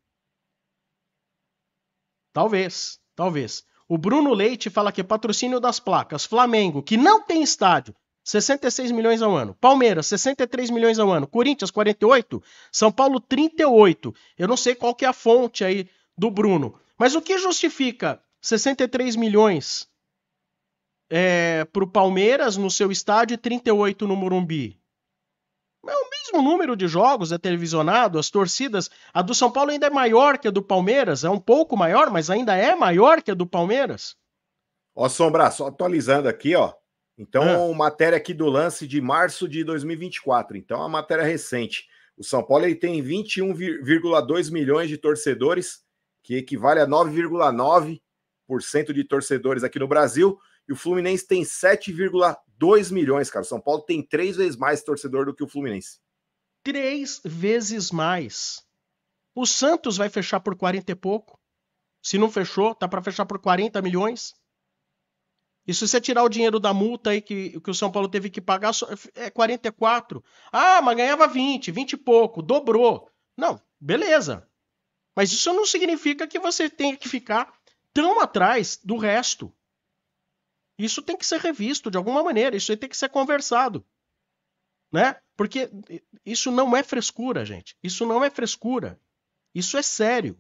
Talvez, talvez. O Bruno Leite fala que patrocínio das placas. Flamengo, que não tem estádio, 66 milhões ao ano. Palmeiras, 63 milhões ao ano. Corinthians, 48. São Paulo, 38. Eu não sei qual que é a fonte aí do Bruno. Mas o que justifica 63 milhões é, eh, para o Palmeiras no seu estádio e 38 no Morumbi? é o mesmo número de jogos é televisionado, as torcidas. A do São Paulo ainda é maior que a do Palmeiras, é um pouco maior, mas ainda é maior que a do Palmeiras. Ó, Sombra, só atualizando aqui, ó. Então, ah. matéria aqui do lance de março de 2024. Então, é a matéria recente. O São Paulo ele tem 21,2 milhões de torcedores, que equivale a 9,9% de torcedores aqui no Brasil. E o Fluminense tem 7,1 2 milhões, cara. São Paulo tem três vezes mais torcedor do que o Fluminense. Três vezes mais. O Santos vai fechar por 40 e pouco. Se não fechou, tá para fechar por 40 milhões. E se você tirar o dinheiro da multa aí que, que o São Paulo teve que pagar, é 44. Ah, mas ganhava 20, 20 e pouco, dobrou. Não, beleza. Mas isso não significa que você tenha que ficar tão atrás do resto. Isso tem que ser revisto de alguma maneira, isso tem que ser conversado. Né? Porque isso não é frescura, gente. Isso não é frescura. Isso é sério.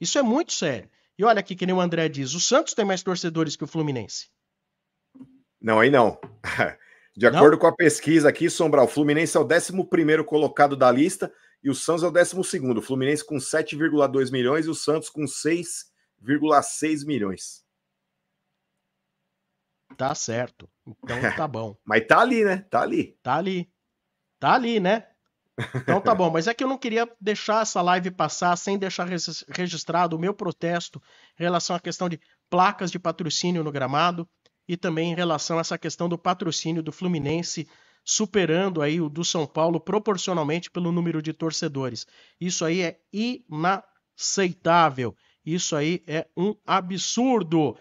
Isso é muito sério. E olha aqui que nem o André diz, o Santos tem mais torcedores que o Fluminense. Não, aí não. [laughs] De acordo não? com a pesquisa aqui, Sombral, o Fluminense é o 11 colocado da lista e o Santos é o 12. O Fluminense com 7,2 milhões e o Santos com 6,6 milhões. Tá certo. Então [laughs] tá bom. mas tá ali, né? Tá ali. Tá ali. Tá ali, né? Então tá bom, mas é que eu não queria deixar essa live passar sem deixar registrado o meu protesto em relação à questão de placas de patrocínio no gramado e também em relação a essa questão do patrocínio do Fluminense superando aí o do São Paulo proporcionalmente pelo número de torcedores. Isso aí é inaceitável. Isso aí é um absurdo.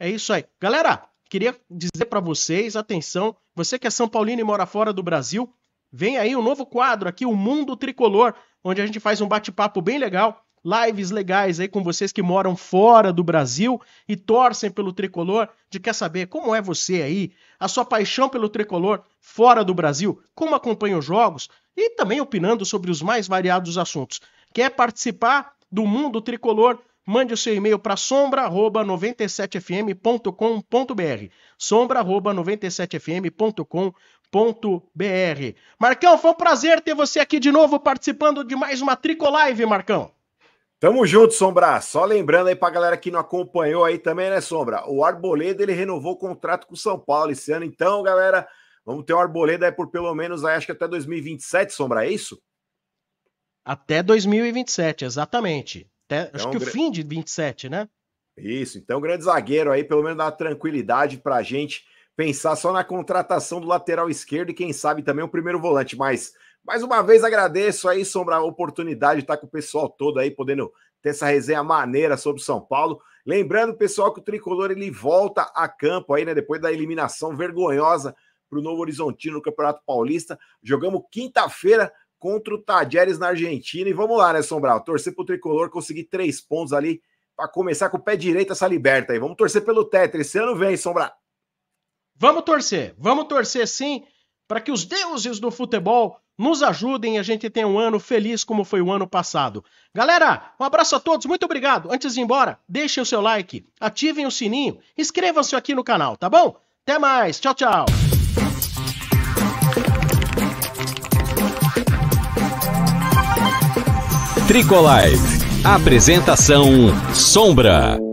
É isso aí. Galera, queria dizer para vocês, atenção, você que é São Paulino e mora fora do Brasil, vem aí um novo quadro aqui, o Mundo Tricolor, onde a gente faz um bate-papo bem legal, lives legais aí com vocês que moram fora do Brasil e torcem pelo tricolor. De quer saber como é você aí, a sua paixão pelo tricolor fora do Brasil, como acompanha os jogos e também opinando sobre os mais variados assuntos. Quer participar do Mundo Tricolor? mande o seu e-mail para sombra@97fm.com.br. sombra@97fm.com.br. Marcão, foi um prazer ter você aqui de novo participando de mais uma Tricolive, Marcão. Tamo junto, Sombra. Só lembrando aí pra galera que não acompanhou aí também, né, Sombra? O Arboleda ele renovou o contrato com o São Paulo esse ano, então, galera, vamos ter o Arboleda aí por pelo menos aí, acho que até 2027, Sombra, é isso? Até 2027, exatamente. Até, é acho que o fim de 27, né? Isso, então grande zagueiro aí, pelo menos dá tranquilidade pra gente pensar só na contratação do lateral esquerdo e quem sabe também o primeiro volante, mas mais uma vez agradeço aí, Sombra, a oportunidade de estar tá com o pessoal todo aí, podendo ter essa resenha maneira sobre São Paulo. Lembrando, pessoal, que o Tricolor ele volta a campo aí, né? Depois da eliminação vergonhosa para o Novo Horizontino no Campeonato Paulista. Jogamos quinta-feira contra o Tajeres na Argentina. E vamos lá, né, Sombral? Torcer pro tricolor, conseguir três pontos ali para começar com o pé direito essa liberta aí. Vamos torcer pelo Tetra. Esse ano vem, Sombra. Vamos torcer, vamos torcer sim, para que os deuses do futebol nos ajudem e a gente tenha um ano feliz como foi o ano passado. Galera, um abraço a todos, muito obrigado. Antes de ir embora, deixem o seu like, ativem o sininho, inscrevam-se aqui no canal, tá bom? Até mais, tchau, tchau. Tricolai. Apresentação Sombra.